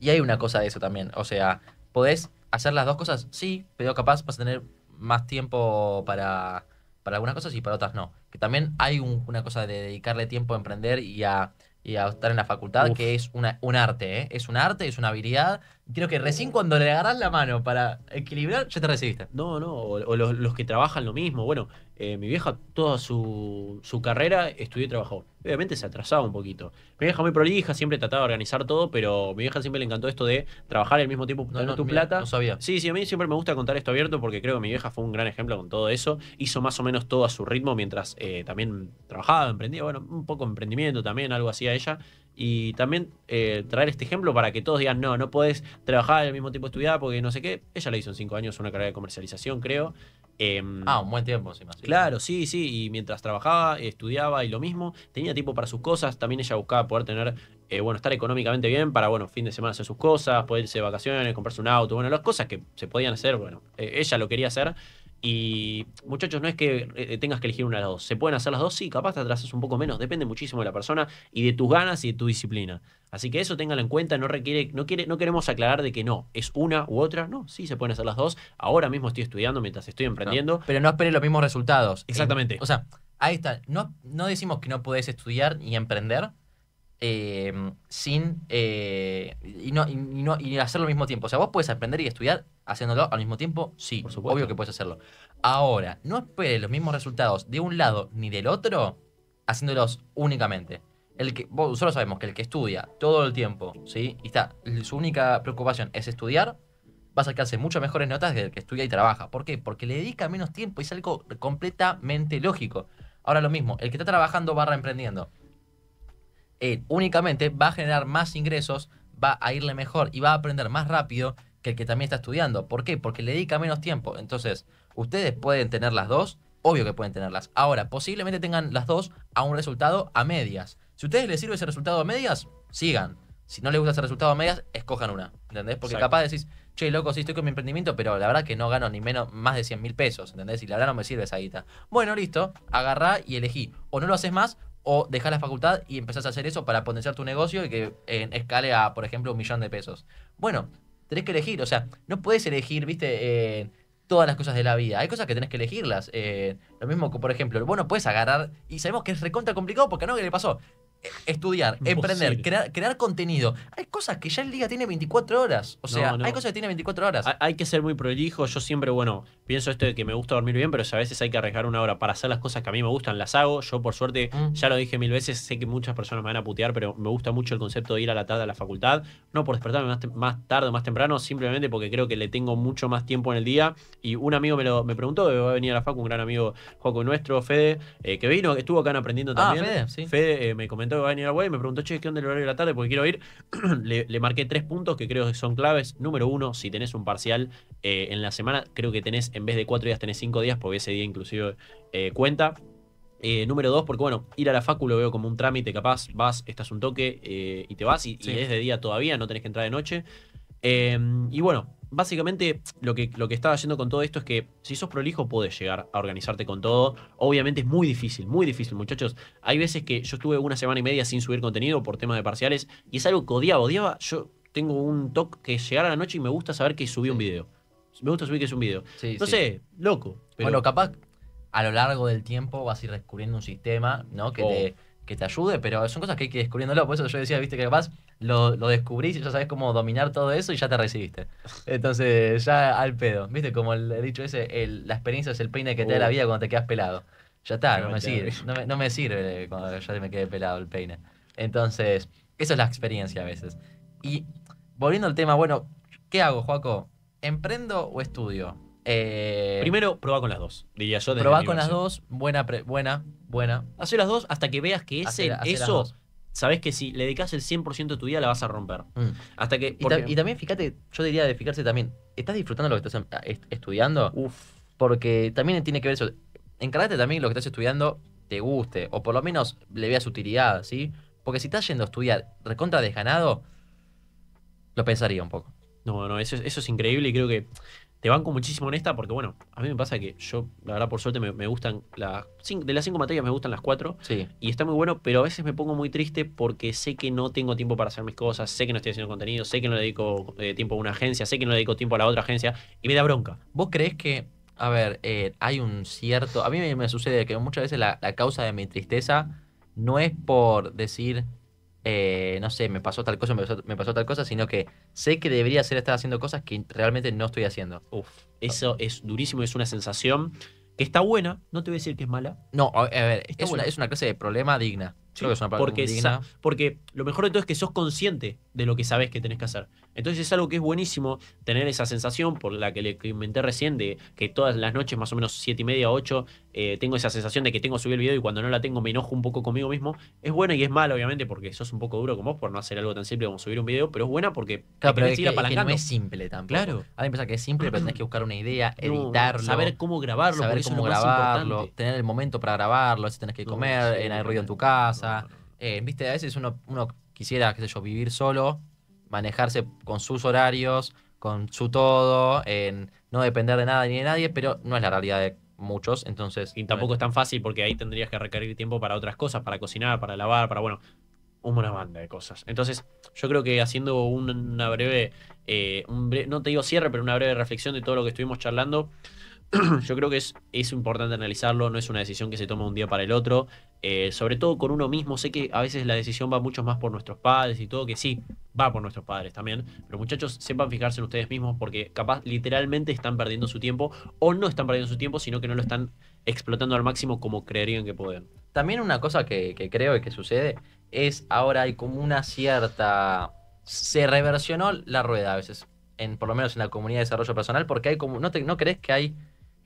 Y hay una cosa de eso también. O sea, podés hacer las dos cosas, sí, pero capaz vas a tener más tiempo para para algunas cosas y para otras no. Que también hay una cosa de dedicarle tiempo a emprender y a, y estar en la facultad, que es una, un arte, ¿eh? es un arte, es una habilidad Creo que recién cuando le agarras la mano para equilibrar, ya te recibiste. No, no, o, los, que trabajan lo mismo. Bueno, eh, mi vieja toda su, carrera estudió y trabajó. Obviamente se atrasaba un poquito. Mi vieja muy prolija, siempre trataba de organizar todo, pero mi vieja siempre le encantó esto de trabajar al mismo tiempo tu plata. No sabía. Sí, sí, a mí siempre me gusta contar esto abierto porque creo que mi vieja fue un gran ejemplo con todo eso. Hizo más o menos todo a su ritmo mientras eh, también trabajaba, emprendía, bueno, un poco emprendimiento también, algo así a ella. Y también eh, traer este ejemplo para que todos digan, no, no podés trabajar al mismo tiempo estudiar porque no sé qué. Ella le hizo en cinco años una carrera de comercialización, creo. Em, ah, un buen tiempo, sí, más. Claro, sí, sí. Y mientras trabajaba, estudiaba y lo mismo, tenía tiempo para sus cosas. También ella buscaba poder tener, eh, bueno, estar económicamente bien para, bueno, fin de semana hacer sus cosas, poder irse de vacaciones, comprarse un auto, bueno, las cosas que se podían hacer, bueno, eh, ella lo quería hacer. Y muchachos, no es que eh, tengas que elegir una de las dos. ¿Se pueden hacer las dos? Sí, capaz te atrasas un poco menos. Depende muchísimo de la persona y de tus ganas y de tu disciplina. Así que eso téngalo en cuenta. No, requiere, no, quiere, no queremos aclarar de que no, es una u otra. No, sí se pueden hacer las dos. Ahora mismo estoy estudiando mientras estoy emprendiendo. pero no esperes los mismos resultados. Exactamente. o sea, ahí está. No, no decimos que no podés estudiar ni emprender Em, sin eh, y, no, hacerlo al mismo tiempo. O sea, vos puedes aprender y estudiar haciéndolo al mismo tiempo, sí, obvio que puedes hacerlo. Ahora, no esperes los mismos resultados de un lado ni del otro haciéndolos únicamente. El que, solo sabemos que el que estudia todo el tiempo, ¿sí? Y está, su única preocupación es estudiar, va a sacarse muchas mejores notas que el que estudia y trabaja. ¿Por qué? Porque le dedica menos tiempo y es algo completamente lógico. Ahora lo mismo, el que está trabajando barra emprendiendo eh, únicamente va a generar más ingresos, va a irle mejor y va a aprender más rápido que el que también está estudiando. ¿Por qué? Porque le dedica menos tiempo. Entonces, ustedes pueden tener las dos, obvio que pueden tenerlas. Ahora, posiblemente tengan las dos a un resultado a medias. Si a ustedes les sirve ese resultado a medias, sigan. Si no les gusta ese resultado a medias, escojan una. ¿Entendés? Porque capaz decís, che, loco, sí estoy con mi emprendimiento, pero la verdad que no gano ni menos más de 100 mil pesos, ¿entendés? Y la verdad no me sirve esa guita. Bueno, listo, agarrá y elegí. O no lo haces más, o dejar la facultad y empezás a hacer eso para potenciar tu negocio y que escale a, por ejemplo, un millón de pesos. Bueno, tenés que elegir, o sea, no puedes elegir, viste, eh, todas las cosas de la vida. Hay cosas que tenés que elegirlas. Eh, lo mismo que, por ejemplo, el bueno puedes agarrar, y sabemos que es recontra complicado porque no, ¿qué le pasó? estudiar, emprender, crear, contenido. Hay cosas que ya el día tiene 24 horas. O sea, hay cosas que tiene 24 horas. Hay que ser muy prolijo. Yo siempre, bueno, pienso esto de que me gusta dormir bien, pero a veces hay que arriesgar una hora para hacer las cosas que a mí me gustan. Las hago. Yo, por suerte, mm. ya lo dije mil veces. Sé que muchas personas me van a putear, pero me gusta mucho el concepto de ir a la tarde a la facultad. No por despertarme más, tarde o más temprano, simplemente porque creo que le tengo mucho más tiempo en el día. Y un amigo me, lo, me preguntó, va a venir a la facu, un gran amigo, juego nuestro, Fede, eh, que vino, que estuvo acá aprendiendo ah, también. Fede, eh, me comentó comentó va a me preguntó, che, ¿qué onda el horario de la tarde? Porque quiero ir. le, marqué tres puntos que creo que son claves. Número uno, si tenés un parcial eh, en la semana, creo que tenés, en vez de cuatro días, tenés cinco días, porque ese día inclusive eh, cuenta. Eh, número dos, porque bueno, ir a la facu lo veo como un trámite, capaz vas, estás un toque y te vas y, y, es de día todavía, no tenés que entrar de noche. Em, y bueno, básicamente lo que, lo que estaba haciendo con todo esto es que si sos prolijo podés llegar a organizarte con todo. Obviamente es muy difícil, muy difícil muchachos. Hay veces que yo estuve una semana y media sin subir contenido por temas de parciales y es algo que odiaba, odiaba. Yo tengo un toque que llegar a la noche y me gusta saber que subí un video. Me gusta subir que es un video. no sé, loco. Pero... Bueno, capaz a lo largo del tiempo vas a ir descubriendo un sistema, ¿no? Que, oh. te, que te ayude, pero son cosas que hay que ir descubriéndolo. Por eso yo decía, viste, que capaz lo, descubrís y ya sabes cómo dominar todo eso y ya te recibiste. Entonces, ya al pedo. ¿Viste? Como he dicho ese, la experiencia es el peine que te da la vida cuando te quedas pelado. Ya está, no me, sirve, no me, me cuando ya me quedé pelado el peine. Entonces, esa es la experiencia a veces. Y volviendo al tema, bueno, ¿qué hago, Joaco? ¿Emprendo o estudio? Eh, Primero, probá con las dos, diría yo. Probá con las dos, buena, buena, buena. Hacé las dos hasta que veas que ese, eso sabes que si le dedicas el 100% de tu día, la vas a romper. Mm. Hasta que, y, también fíjate, yo diría de fijarse también, ¿estás disfrutando lo que estás em, estudiando? Uf. Porque también tiene que ver eso. Encárgate también lo que estás estudiando te guste, o por lo menos le veas utilidad, ¿sí? Porque si estás yendo a estudiar recontra desganado, lo pensaría un poco. No, no, eso, eso es increíble y creo que le banco muchísimo en esta porque, bueno, a mí me pasa que yo, la verdad, por suerte me, gustan las. De las cinco materias me gustan las cuatro. Sí. Y está muy bueno, pero a veces me pongo muy triste porque sé que no tengo tiempo para hacer mis cosas, sé que no estoy haciendo contenido, sé que no le dedico eh, tiempo a una agencia, sé que no dedico tiempo a la otra agencia y me da bronca. ¿Vos crees que.? A ver, eh, hay un cierto. A mí me, sucede que muchas veces la, la causa de mi tristeza no es por decir eh, no sé, me pasó tal cosa, me pasó, tal cosa, sino que sé que debería ser estar haciendo cosas que realmente no estoy haciendo. eso es durísimo, es una sensación que está buena, no te voy a decir que es mala. No, a ver, es una, es una clase de problema digna porque, porque lo mejor de todo es que sos consciente de lo que sabes que tenés que hacer. Entonces es algo que es buenísimo tener esa sensación por la que le comenté recién de que todas las noches, más o menos siete y media, ocho, eh, tengo esa sensación de que tengo que subir el video y cuando no la tengo me enojo un poco conmigo mismo. Es buena y es malo obviamente, porque sos un poco duro como vos por no hacer algo tan simple como subir un video, pero es buena porque claro, pero es que, es no es simple tampoco. Claro. Hay que pensar que es simple, pero tenés que buscar una idea, editarlo. saber cómo grabarlo, saber cómo grabarlo, tener el momento para grabarlo, si tenés que comer, en hay ruido en tu casa. Eh, viste, a veces uno, quisiera, qué sé yo, vivir solo, manejarse con sus horarios, con su todo, en no depender de nada ni de nadie, pero no es la realidad de muchos, entonces... Y tampoco es tan fácil porque ahí tendrías que requerir tiempo para otras cosas, para cocinar, para lavar, para, bueno, una banda de cosas. Entonces, yo creo que haciendo una breve, eh, breve, no te digo cierre, pero una breve reflexión de todo lo que estuvimos charlando, yo creo que es, es, importante analizarlo, no es una decisión que se toma un día para el otro, eh, sobre todo con uno mismo, sé que a veces la decisión va mucho más por nuestros padres y todo, que sí, va por nuestros padres también, pero muchachos, sepan fijarse en ustedes mismos porque capaz literalmente están perdiendo su tiempo o no están perdiendo su tiempo, sino que no lo están explotando al máximo como creerían que pueden. También una cosa que, creo que sucede es ahora hay como una cierta... Se reversionó la rueda a veces. En, por lo menos en la comunidad de desarrollo personal, porque hay como, ¿no crees que hay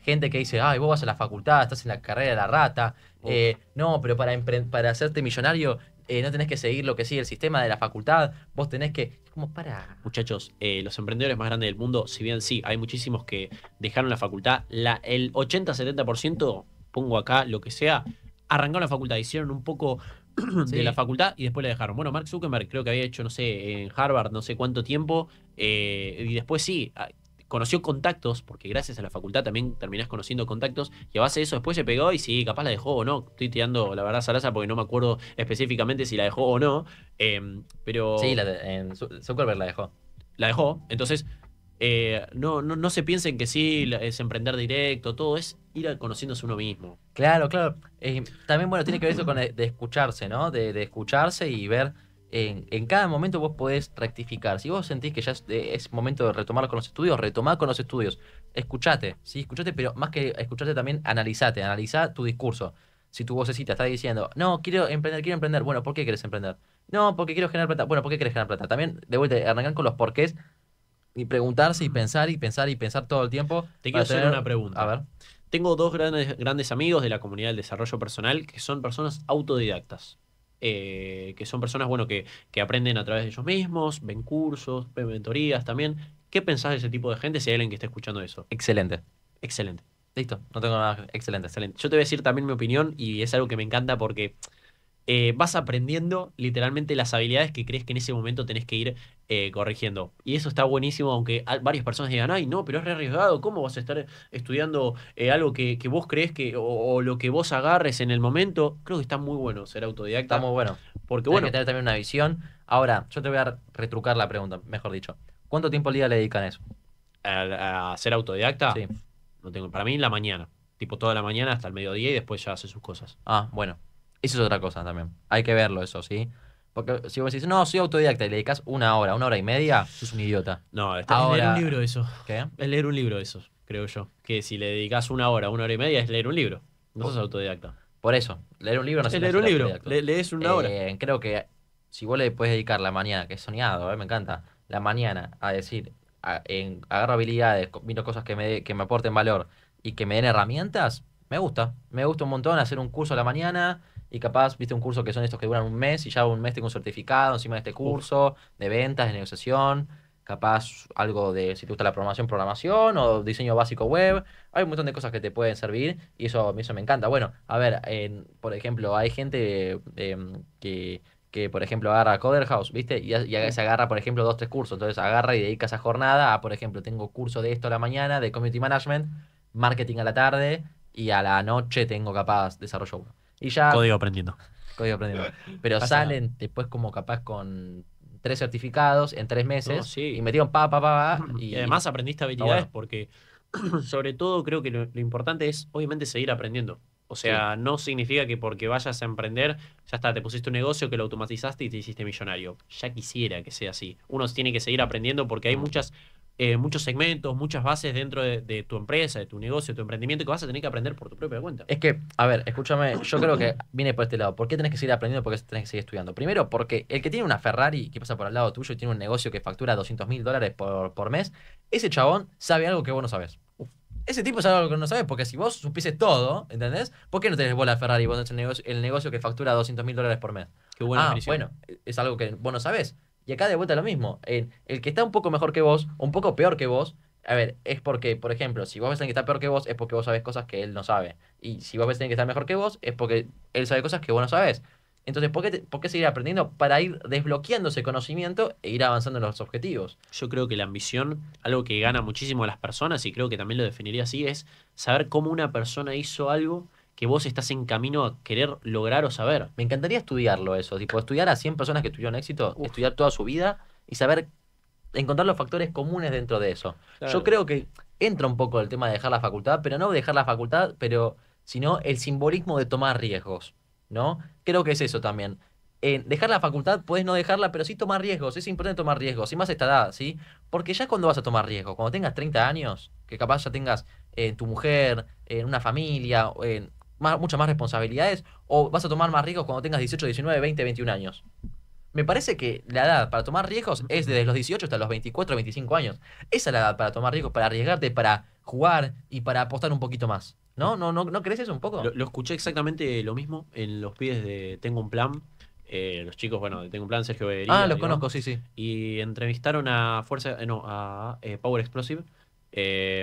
gente que dice, ay, vos vas a la facultad, estás en la carrera de la rata, eh, no, pero para, para hacerte millonario eh, no tenés que seguir lo que sigue el sistema de la facultad, vos tenés que... Como para... Muchachos, eh, los emprendedores más grandes del mundo, si bien sí, hay muchísimos que dejaron la facultad, la, el 80-70%, pongo acá lo que sea, arrancaron la facultad, hicieron un poco de la facultad y después la dejaron. Bueno, Mark Zuckerberg creo que había hecho, no sé, en Harvard, no sé cuánto tiempo, y después sí, ah, conoció contactos, porque gracias a la facultad también terminás conociendo contactos, y a base de eso después se pegó y sí, capaz la dejó o no. Estoy tirando la verdad zaraza porque no me acuerdo específicamente si la dejó o no, em, pero... Sí, en Zuckerberg la dejó. La dejó, entonces... Eh, no, no, no se piensen que sí, es emprender directo, todo es ir conociéndose uno mismo. Claro, claro. Eh, también, bueno, tiene que ver eso con de, escucharse, ¿no? De, de escucharse y ver en, cada momento vos podés rectificar. Si vos sentís que ya es, momento de retomar con los estudios, retomá con los estudios. Escuchate, sí, escuchate, pero más que escuchate también analizate, analizá tu discurso. Si tu vocecita está diciendo, no, quiero emprender, quiero emprender, bueno, ¿por qué quieres emprender? No, porque quiero generar plata. Bueno, ¿por qué quieres generar plata? También, de vuelta, arrancar con los porqués y preguntarse y mm. pensar y pensar y pensar todo el tiempo. Te quiero hacer una pregunta. A ver. Tengo dos grandes, grandes amigos de la comunidad del desarrollo personal que son personas autodidactas. Eh, que son personas, bueno, que, que, aprenden a través de ellos mismos, ven cursos, ven mentorías también. ¿Qué pensás de ese tipo de gente si hay alguien que esté escuchando eso? Excelente. Excelente. Listo, no tengo nada. Excelente, excelente. Yo te voy a decir también mi opinión y es algo que me encanta porque eh, vas aprendiendo literalmente las habilidades que crees que en ese momento tenés que ir eh, corrigiendo. Y eso está buenísimo, aunque varias personas digan, ay, no, pero es re arriesgado, ¿cómo vas a estar estudiando eh, algo que, vos crees que, o, lo que vos agarres en el momento? Creo que está muy bueno ser autodidacta. Está muy bueno. Porque bueno bueno. que tener también una visión. Ahora, yo te voy a retrucar la pregunta, mejor dicho. ¿Cuánto tiempo al día le dedican a eso? ¿A, ser autodidacta? Sí. No tengo, para mí, la mañana. Tipo toda la mañana hasta el mediodía y después ya hace sus cosas. Ah, bueno. Eso es otra cosa también. Hay que verlo eso, ¿sí? Porque si vos decís, no, soy autodidacta y le dedicas una hora, una hora y media, sos un idiota. No, está es leer un libro eso. ¿Qué? Es leer un libro eso, creo yo. Que si le dedicas una hora, una hora y media, es leer un libro. No sos autodidacta. Por eso, leer un libro no es leer un libro. lees una hora. Eh, creo que si vos le puedes dedicar la mañana, que es soñado, eh, me encanta, la mañana a decir, en, agarro habilidades, miro cosas que me, que me aporten valor y que me den herramientas, me gusta. Me gusta un montón hacer un curso la mañana, y capaz viste un curso que son estos que duran un mes y ya un mes tengo un certificado encima de este curso de ventas, de negociación, capaz algo de si te gusta la programación, programación o diseño básico web. Hay un montón de cosas que te pueden servir y eso, eso me encanta. Bueno, a ver, por ejemplo, hay gente em, que por ejemplo agarra Coder ¿viste? Y, se agarra, por ejemplo, dos, tres cursos. Entonces agarra y dedica esa jornada a, por ejemplo, tengo curso de esto a la mañana, de community management, marketing a la tarde y a la noche tengo capaz desarrollo web. Y ya, código aprendiendo. Código aprendiendo. Pero salen después como capaz con tres certificados en tres meses y metieron pa, pa, pa, pa y, además aprendiste habilidades porque sobre todo creo que lo, importante es obviamente seguir aprendiendo. O sea, no significa que porque vayas a emprender, ya está, te pusiste un negocio que lo automatizaste y te hiciste millonario. Ya quisiera que sea así. Uno tiene que seguir aprendiendo porque hay mm. muchas eh, muchos segmentos, muchas bases dentro de, tu empresa, de tu negocio, de tu emprendimiento que vas a tener que aprender por tu propia cuenta. Es que, a ver, escúchame, yo creo que viene por este lado. ¿Por qué tenés que seguir aprendiendo? ¿Por qué tenés que seguir estudiando? Primero, porque el que tiene una Ferrari que pasa por el lado tuyo y tiene un negocio que factura 200 mil dólares por, por mes, ese chabón sabe algo que vos no sabés. Ese tipo sabe algo que no sabes, porque si vos supieses todo, ¿entendés? ¿Por qué no tenés bola Ferrari vos tenés el negocio, que factura 200 mil dólares por mes? Qué buena ah, bueno, es algo que vos no sabés. Y acá de vuelta lo mismo. El, que está un poco mejor que vos, un poco peor que vos, a ver, es porque, por ejemplo, si vos ves que está peor que vos, es porque vos sabés cosas que él no sabe. Y si vos ves que está mejor que vos, es porque él sabe cosas que vos no sabés. Entonces, ¿por qué, ¿por qué, seguir aprendiendo? Para ir desbloqueando ese conocimiento e ir avanzando en los objetivos. Yo creo que la ambición, algo que gana muchísimo a las personas, y creo que también lo definiría así, es saber cómo una persona hizo algo que vos estás en camino a querer lograr o saber. Me encantaría estudiarlo eso, tipo estudiar a 100 personas que tuvieron éxito, estudiar toda su vida y saber encontrar los factores comunes dentro de eso. Yo creo que entra un poco el tema de dejar la facultad, pero no dejar la facultad, pero sino el simbolismo de tomar riesgos, ¿no? Creo que es eso también. Eh, dejar la facultad, puedes no dejarla, pero sí tomar riesgos, es importante tomar riesgos, y más esta edad, ¿sí? Porque ya cuando vas a tomar riesgos, cuando tengas 30 años, que capaz ya tengas eh, tu mujer, en una familia, en muchas más responsabilidades o vas a tomar más riesgos cuando tengas 18, 19, 20, 21 años. Me parece que la edad para tomar riesgos es desde los 18 hasta los 24, 25 años. Esa es la edad para tomar riesgos, para arriesgarte, para jugar y para apostar un poquito más. ¿No? ¿No, no, no crees eso un poco? Lo, escuché exactamente lo mismo en los pies de Tengo un plan. Eh, los chicos, bueno, tengo un plan, Sergio Bedería. Ah, los conozco, sí, sí. Y entrevistaron a Fuerza, eh, a eh, Power Explosive, que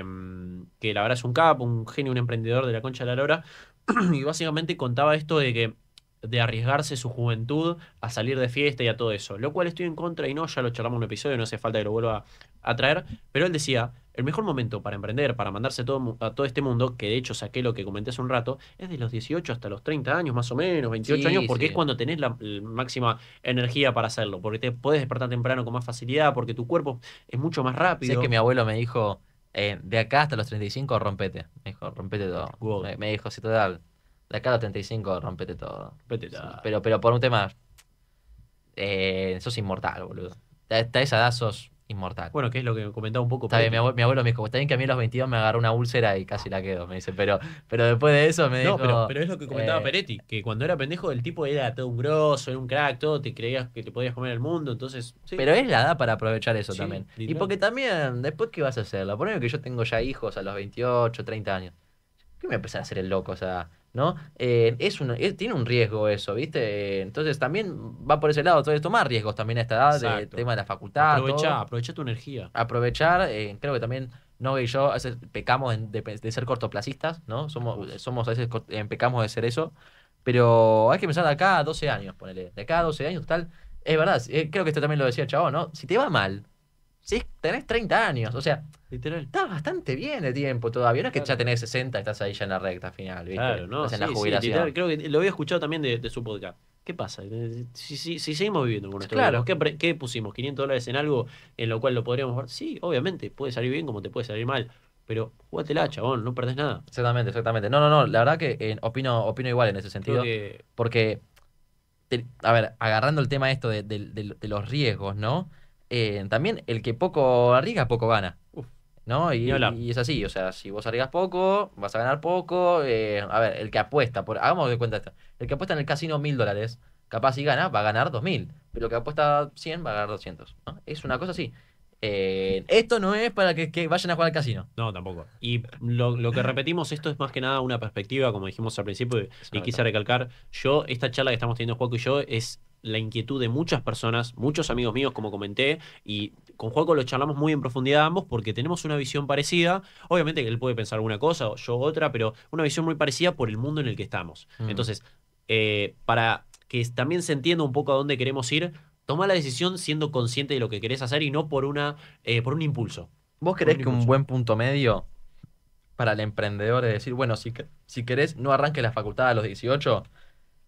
la verdad es un cap, un genio, un emprendedor de la concha de la lora, y básicamente contaba esto de que de arriesgarse su juventud a salir de fiesta y a todo eso, lo cual estoy en contra y no, ya lo charlamos en un episodio, no hace falta que lo vuelva a traer, pero él decía, el mejor momento para emprender, para mandarse todo, a todo este mundo, que de hecho saqué lo que comenté hace un rato, es de los 18 hasta los 30 años más o menos, 28 años, porque es cuando tenés la, máxima energía para hacerlo, porque te puedes despertar temprano con más facilidad, porque tu cuerpo es mucho más rápido. Sé que mi abuelo me dijo, eh, de acá hasta los 35 rompete. Me dijo, rompete todo. Me, dijo, si te da de acá a los 35 rompete todo. Rompete pero, pero por un tema, eh, sos inmortal, boludo. Hasta esa edad sos inmortal. Bueno, que es lo que comentaba un poco. mi abuelo, me dijo, está pues bien que a mí a los 22 me agarró una úlcera y casi la quedo, me dice, pero, pero después de eso me dijo... No, pero, pero, es lo que comentaba eh, Peretti, que cuando era pendejo el tipo era todo un grosso, era un crack, todo, te creías que te podías comer el mundo, entonces... Pero es la edad para aprovechar eso también. Y porque también, después qué vas a hacer, la ponemos que yo tengo ya hijos a los 28, 30 años. ¿Qué me empezar a hacer el loco? O sea, ¿no? Eh, es, un, tiene un riesgo eso, ¿viste? Entonces también va por ese lado, entonces tomar riesgos también a esta edad, de, tema de la facultad. aprovecha aprovecha tu energía. Aprovechar, eh, creo que también no y yo a pecamos de, ser cortoplacistas, ¿no? Somos, somos a veces eh, pecamos de ser eso, pero hay que pensar de acá a 12 años, ponele, de acá a 12 años tal. Es verdad, creo que esto también lo decía Chavo, ¿no? Si te va mal, si tenés 30 años, o sea, Literal. Está bastante bien el tiempo todavía. No es que ya tenés 60, estás ahí ya en la recta final, Claro, no. en la jubilación. creo que lo había escuchado también de, su podcast. ¿Qué pasa? Eh, si, si, si seguimos viviendo con esto. claro. ¿Qué, pusimos? ¿500 dólares en algo en lo cual lo podríamos ver? Sí, obviamente, puede salir bien como te puede salir mal. Pero jugatela, chabón, no perdés nada. Exactamente, exactamente. No, no, no. La verdad que eh, opino, opino igual en ese sentido. Porque, a ver, agarrando el tema esto de, de los riesgos, ¿no? Eh, también el que poco arriesga, poco gana. ¿no? Y, es así, o sea, si vos arriesgas poco, vas a ganar poco. Eh, a ver, el que apuesta, por, hagamos de cuenta esto, el que apuesta en el casino mil dólares, capaz si gana, va a ganar dos mil, pero el que apuesta 100 va a ganar 200. Es una cosa así. Eh, esto no es para que, vayan a jugar al casino. No, tampoco. Y lo, que repetimos, esto es más que nada una perspectiva, como dijimos al principio, y, quise recalcar, yo, esta charla que estamos teniendo Juaco y yo, es la inquietud de muchas personas, muchos amigos míos, como comenté, y con Juanco lo charlamos muy en profundidad ambos porque tenemos una visión parecida. Obviamente que él puede pensar alguna cosa, o yo otra, pero una visión muy parecida por el mundo en el que estamos. Mm. Entonces, eh, para que también se entienda un poco a dónde queremos ir, toma la decisión siendo consciente de lo que querés hacer y no por, una, eh, por un impulso. ¿Vos creés que un buen punto medio para el emprendedor es decir, bueno, si, si querés, no arranques la facultad a los 18,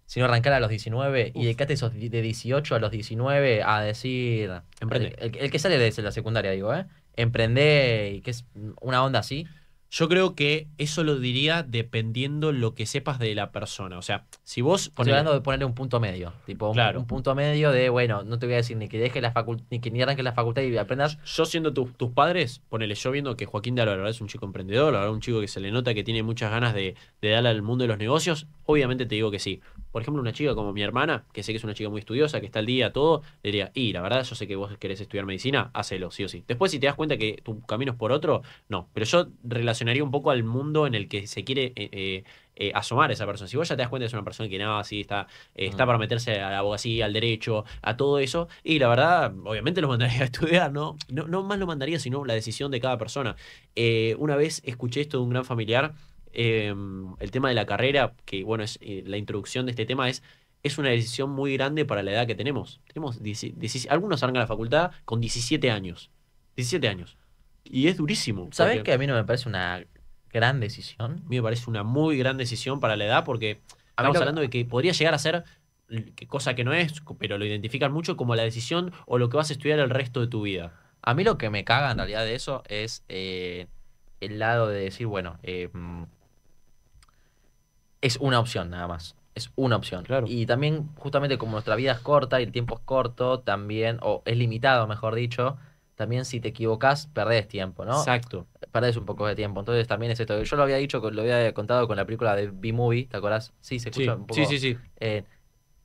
sino arrancar a los 19 y dedicate esos de 18 a los 19 a decir. El, que sale de la secundaria, digo, ¿eh? Emprender y que es una onda así. Yo creo que eso lo diría dependiendo lo que sepas de la persona. O sea, si vos. hablando de ponerle un punto medio. Tipo, un, punto medio de, bueno, no te voy a decir ni que dejes la facultad, ni que ni arranques la facultad y aprendas. Yo siendo tus padres, ponele, yo viendo que Joaquín de la es un chico emprendedor, la un chico que se le nota que tiene muchas ganas de, darle al mundo de los negocios, obviamente te digo que sí. Por ejemplo, una chica como mi hermana, que sé que es una chica muy estudiosa, que está al día, todo, le diría, y la verdad, yo sé que vos querés estudiar medicina, hacelo, sí o sí. Después, si te das cuenta que tu camino es por otro, no. Pero yo un poco al mundo en el que se quiere eh, eh, eh, asomar esa persona. Si vos ya te das cuenta es una persona que nada, así está, está mm. para meterse a la abogacía, al derecho, a todo eso, y la verdad, obviamente lo mandaría a estudiar, ¿no? No, no más lo mandaría, sino la decisión de cada persona. una vez escuché esto de un gran familiar, em, el tema de la carrera, que bueno, es la introducción de este tema es es una decisión muy grande para la edad que tenemos. tenemos salgan a algunos la facultad con 17 años. 17 años. Y es durísimo. ¿Sabes que a mí no me parece una gran decisión? A mí me parece una muy gran decisión para la edad porque estamos hablando de que podría llegar a ser cosa que no es, pero lo identifican mucho como la decisión o lo que vas a estudiar el resto de tu vida. A mí lo que me caga en realidad de eso es eh, el lado de decir, bueno, eh, mm, es una opción nada más. Es una opción. Claro. Y también, justamente como nuestra vida es corta y el tiempo es corto, también, o es limitado, mejor dicho, también si te equivocás, perdés tiempo, ¿no? Exacto. Perdés un poco de tiempo. Entonces también es esto. Yo lo había dicho, lo había contado con la película de B-Movie, ¿te acordás? Sí, se escucha un poco. Sí, sí, sí. Eh,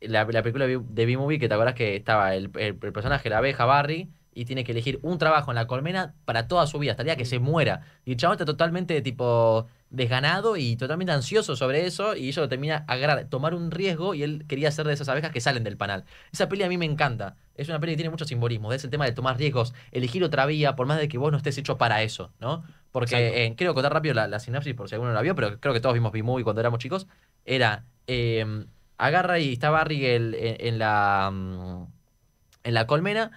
la, película de B-Movie, que te acordás que estaba el, el, personaje, la abeja Barry, y tiene que elegir un trabajo en la colmena para toda su vida, estaría que mm. se muera. Y el chabón está totalmente tipo desganado y totalmente ansioso sobre eso, y eso lo termina a tomar un riesgo, y él quería ser de esas abejas que salen del panal. Esa peli a mí me encanta es una peli que tiene mucho simbolismo. Es el tema de tomar riesgos, elegir otra vía, por más de que vos no estés hecho para eso, ¿no? Porque creo quiero contar rápido la, sinapsis por si alguno la vio, pero creo que todos vimos B-Movie cuando éramos chicos. Era. Em, agarra y está Barry en, la. Mm, en la colmena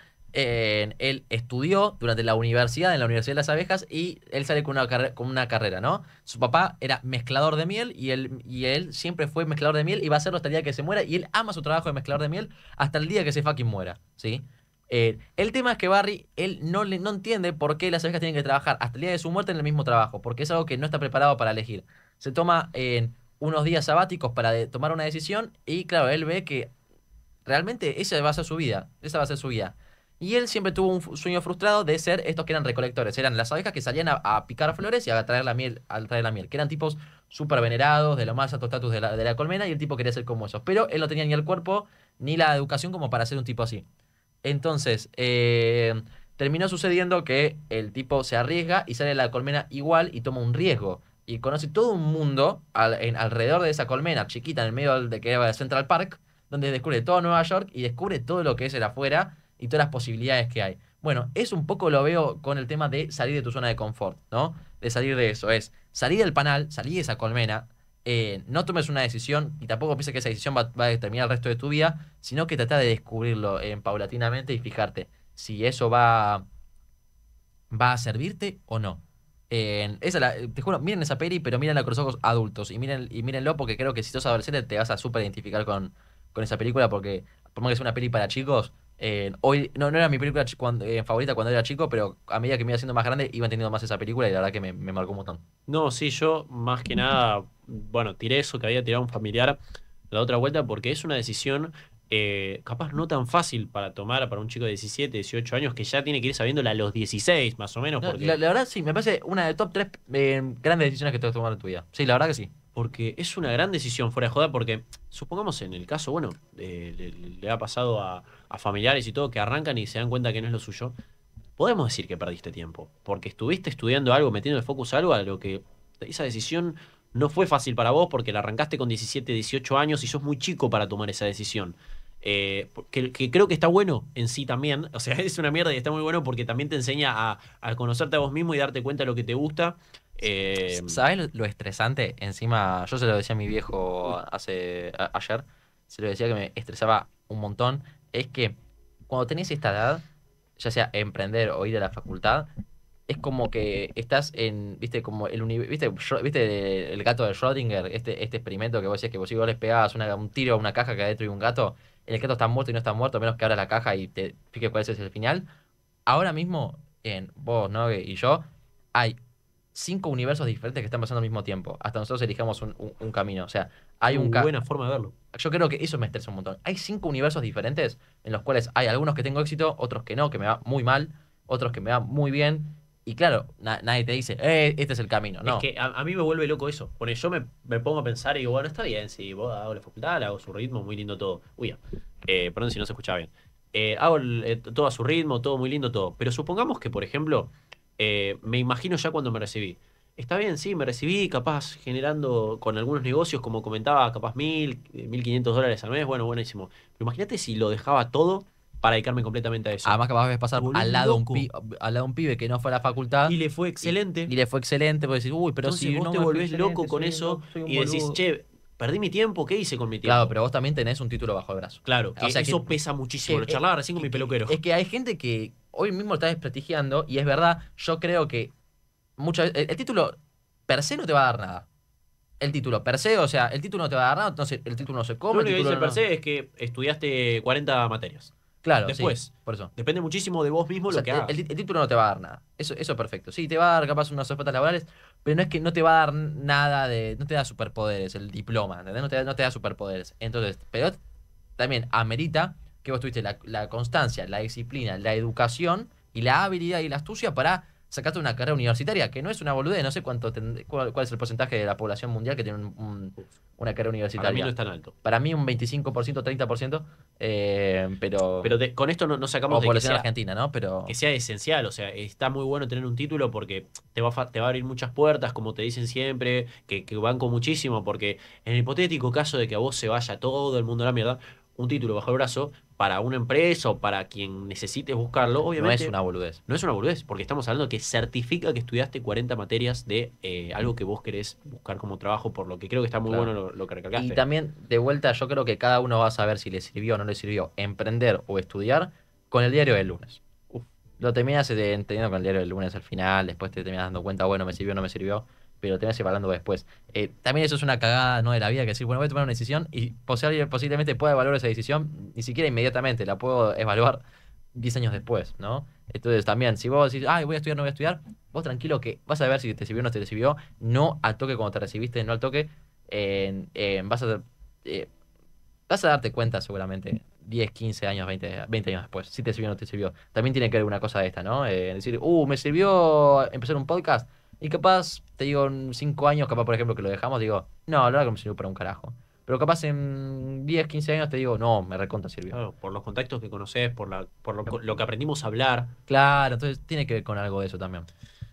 él estudió durante la universidad, en la Universidad de las Abejas, y él sale con una, carrera, ¿no? Su papá era mezclador de miel y él, y él siempre fue mezclador de miel y va a hacerlo hasta el día que se muera, y él ama su trabajo de mezclador de miel hasta el día que se fucking muera, ¿sí? Eh, el tema es que Barry, él no, le, no entiende por qué las abejas tienen que trabajar hasta el día de su muerte en el mismo trabajo, porque es algo que no está preparado para elegir. Se toma en unos días sabáticos para tomar una decisión y claro, él ve que realmente esa va a ser su vida, esa va a ser su vida. Y él siempre tuvo un sueño frustrado de ser estos que eran recolectores. Eran las abejas que salían a, picar flores y a traer la miel, a traer la miel. Que eran tipos súper venerados, de lo más alto estatus de la, de la colmena, y el tipo quería ser como esos. Pero él no tenía ni el cuerpo ni la educación como para ser un tipo así. Entonces, eh, terminó sucediendo que el tipo se arriesga y sale de la colmena igual y toma un riesgo. Y conoce todo un mundo en, alrededor de esa colmena chiquita, en el medio de que era Central Park, donde descubre todo Nueva York y descubre todo lo que es el afuera y todas las posibilidades que hay. Bueno, es un poco lo veo con el tema de salir de tu zona de confort, ¿no? De salir de eso. Es salir del panal, salir de esa colmena, eh, no tomes una decisión y tampoco pienses que esa decisión va, a determinar el resto de tu vida, sino que trata de descubrirlo eh, paulatinamente y fijarte si eso va, va a servirte o no. esa la, te juro, miren esa peli, pero mírenla con los ojos adultos y, miren, y mírenlo porque creo que si sos adolescente te vas a súper identificar con, con esa película porque por más que sea una peli para chicos, hoy no, no era mi película eh, favorita cuando era chico, pero a medida que me iba haciendo más grande, iba entendiendo más esa película y la verdad que me, marcó un montón. No, sí, yo más que nada, bueno, tiré eso que había tirado un familiar la otra vuelta porque es una decisión eh, capaz no tan fácil para tomar para un chico de 17, 18 años que ya tiene que ir sabiéndola a los 16 más o menos. la, verdad sí, me parece una de top 3 eh, grandes decisiones que te a tomar en tu vida. Sí, la verdad que sí porque es una gran decisión fuera de joda, porque supongamos en el caso, bueno, le, ha pasado a, familiares y todo que arrancan y se dan cuenta que no es lo suyo, podemos decir que perdiste tiempo, porque estuviste estudiando algo, metiendo el focus algo a lo que esa decisión no fue fácil para vos porque la arrancaste con 17, 18 años y sos muy chico para tomar esa decisión. Eh, que, creo que está bueno en sí también, o sea, es una mierda y está muy bueno porque también te enseña a, a conocerte a vos mismo y darte cuenta de lo que te gusta Em, ¿Sabes lo estresante? Encima, yo se lo decía a mi viejo hace ayer, se lo decía que me estresaba un montón, es que cuando tenés esta edad, ya sea emprender o ir a la facultad, es como que estás en, viste, como el ¿viste, viste el gato de Schrödinger, este, este experimento que vos decías que vos, si vos les pegabas un tiro a una caja que hay y un gato, el gato está muerto y no está muerto, menos que abras la caja y te fijes cuál es el final. Ahora mismo, en vos, ¿no? Y yo, hay cinco universos diferentes que están pasando al mismo tiempo. Hasta nosotros elijamos un, camino. O sea, hay un... Una buena forma de verlo. Yo creo que eso me estresa un montón. Hay cinco universos diferentes en los cuales hay algunos que tengo éxito, otros que no, que me va muy mal, otros que me va muy bien. Y claro, nadie te dice, eh, este es el camino. No. Es que a, mí me vuelve loco eso. Porque yo me, pongo a pensar y digo, bueno, está bien, si vos hago la facultad, hago su ritmo, muy lindo todo. Uy, eh, perdón si no se escuchaba bien. Eh, hago todo a su ritmo, todo muy lindo todo. Pero supongamos que, por ejemplo, eh, me imagino ya cuando me recibí. Está bien, sí, me recibí capaz generando con algunos negocios, como comentaba, capaz mil, eh, mil quinientos dólares al mes, bueno, buenísimo. Pero imagínate si lo dejaba todo para dedicarme completamente a eso. Además, capaz de pasar al lado, un de un pibe que no fue a la facultad. Y le fue excelente. Y, le fue excelente, porque decís, uy, pero si no te volvés loco con eso y decís, che, perdí mi tiempo, ¿qué hice con mi tiempo? Claro, pero vos también tenés un título bajo el brazo. Claro, eso pesa muchísimo. Que, Lo charlaba recién con mi peluquero. Es que hay gente que, hoy mismo estás desprestigiando y es verdad, yo creo que muchas el, título per se no te va a dar nada. El título per se, o sea, el título no te va a dar nada, entonces el título no se come. Lo único que dice per se es que estudiaste 40 materias. Claro, después. por eso. Depende muchísimo de vos mismo lo que hagas. El, título no te va a dar nada. Eso, eso es perfecto. Sí, te va a dar capaz unas ofertas laborales, pero no es que no te va a dar nada de. No te da superpoderes el diploma, No te, no te da superpoderes. Entonces, pero también amerita que vos tuviste la, constancia, la disciplina, la educación y la habilidad y la astucia para sacarte una carrera universitaria, que no es una boludez, no sé cuánto cuál, es el porcentaje de la población mundial que tiene una carrera universitaria. Para mí no es tan alto. Para mí un 25%, 30%, eh, pero... Pero con esto no, sacamos... argentina, ¿no? Pero... Que sea esencial, o sea, está muy bueno tener un título porque te va, a, te va a abrir muchas puertas, como te dicen siempre, que, que banco muchísimo, porque en el hipotético caso de que a vos se vaya todo el mundo a la mierda, un título bajo el brazo para una empresa o para quien necesite buscarlo, obviamente. No es una boludez. No es una boludez, porque estamos hablando que certifica que estudiaste 40 materias de eh, algo que vos querés buscar como trabajo, por lo que creo que está muy bueno lo, que recalcaste. Y también, de vuelta, yo creo que cada uno va a saber si le sirvió o no le sirvió emprender o estudiar con el diario del lunes. Uf. Lo terminas eh, entendiendo con el diario del lunes al final, después te terminas dando cuenta, bueno, me sirvió o no me sirvió pero te vas evaluando después. Eh, también eso es una cagada ¿no? de la vida, que decir, bueno, voy a tomar una decisión y posiblemente pueda evaluar esa decisión, ni siquiera inmediatamente, la puedo evaluar 10 años después, ¿no? Entonces también, si vos decís, ay, voy a estudiar, no voy a estudiar, vos tranquilo que vas a ver si te sirvió o no te sirvió, no al toque cuando te recibiste, no al toque, vas, a, eh, vas a darte cuenta seguramente 10, 15 años, 20, 20 años después, si te sirvió o no te sirvió. También tiene que ver una cosa de esta, ¿no? Eh, decir, uh, me sirvió empezar un podcast, y capaz, te digo, en 5 años, capaz, por ejemplo, que lo dejamos, digo, no, la como que me sirvió para un carajo. Pero capaz en 10, 15 años te digo, no, me reconta sirvió. por los contactos que conoces, por, la, por lo, que aprendimos a hablar. Claro, entonces tiene que ver con algo de eso también.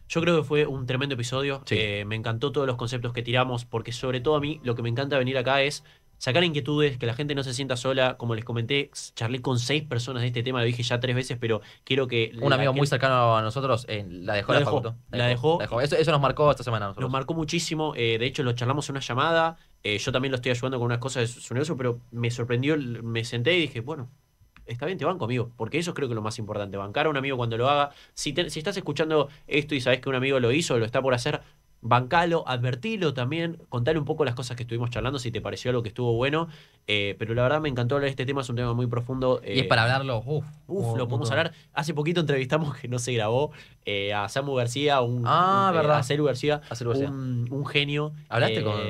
Yo creo que fue un tremendo episodio. Eh, me encantó todos los conceptos que tiramos, porque sobre todo a mí lo que me encanta venir acá es sacar inquietudes, que la gente no se sienta sola. Como les comenté, charlé con seis personas de este tema, lo dije ya tres veces, pero quiero que. Un amigo muy cercano a nosotros eh, la dejó la, dejó, la, dejó, Eso, nos marcó esta semana. Nos marcó muchísimo. Eh, de hecho, lo charlamos en una llamada. Eh, yo también lo estoy ayudando con unas cosas de su, negocio, pero me sorprendió, me senté y dije, bueno, está bien, te banco, amigo. Porque eso creo que es lo más importante. Bancar a un amigo cuando lo haga. Si, si estás escuchando esto y sabes que un amigo lo hizo o lo está por hacer, bancalo, advertilo también, contale un poco las cosas que estuvimos charlando, si te pareció algo que estuvo bueno. Eh, pero la verdad me encantó hablar de este tema, es un tema muy profundo. y es para eh, hablarlo, uff. Uf, lo podemos hablar. Hace poquito entrevistamos, que no se grabó, eh, a Samu García, un, ah, verdad. a García, Un, genio. ¿Hablaste con,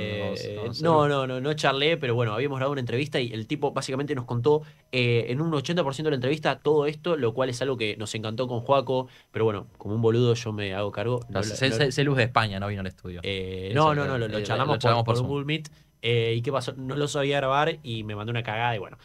No, no, no, no charlé, pero bueno, habíamos grabado una entrevista y el tipo básicamente nos contó en un 80% de la entrevista todo esto, lo cual es algo que nos encantó con Joaco, pero bueno, como un boludo yo me hago cargo. No, de España, no vino estudio. Eh, no, no, no, lo, eh, charlamos, por, eh, ¿Y qué pasó? No lo sabía grabar y me mandó una cagada y bueno.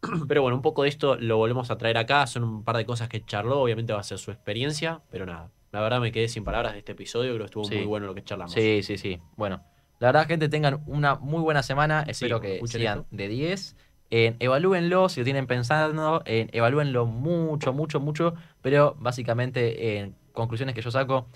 Pero bueno, un poco de esto lo volvemos a traer acá. Son un par de cosas que charló. Obviamente va a ser su experiencia, pero nada. La verdad me quedé sin palabras de este episodio. pero estuvo muy bueno lo que charlamos. Sí, sí, sí. Bueno, la verdad, gente, tengan una muy buena semana. Espero que sean de 10. evalúenlo, si lo tienen pensando, evalúenlo mucho, mucho, mucho. Pero básicamente, en conclusiones que yo saco,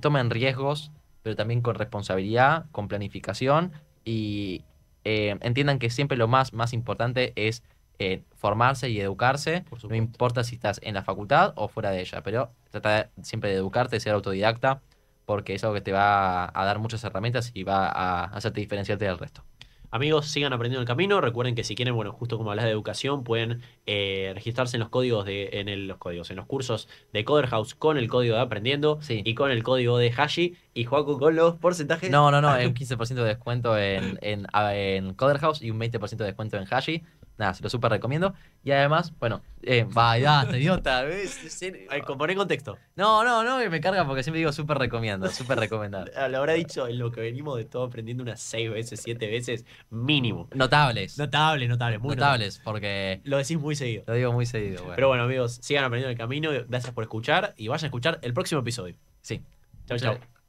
tomen riesgos, pero también con responsabilidad, con planificación y eh, entiendan que siempre lo más, más importante es eh, formarse y educarse, no importa si estás en la facultad o fuera de ella, pero trata siempre de educarte, ser autodidacta, porque es algo que te va a dar muchas herramientas y va a hacerte diferenciarte del resto. Amigos, sigan aprendiendo el camino. Recuerden que si quieren, bueno, justo como hablas de educación, pueden eh, registrarse en los códigos de, en el, los códigos, en los cursos de Coder House con el código de aprendiendo y con el código de Hashi. Y Joaco con los porcentajes. No, no, no, un 15% de descuento en, en, ah, en Coder House y un 20% de descuento en Hashi nada, se lo súper recomiendo. Y además, bueno, eh, que idiota. en contexto. No, no, no, me carga porque siempre digo súper recomiendo, súper recomendado. Lo habrá dicho en lo que venimos de todo aprendiendo unas seis veces, siete veces mínimo. Notables. Notables, notables, muy notables. notables. porque. Lo decís muy seguido. Lo digo muy seguido, Pero bueno, amigos, sigan aprendiendo el camino. Gracias por escuchar y vayan a escuchar el próximo episodio. Sí. Chao, chao.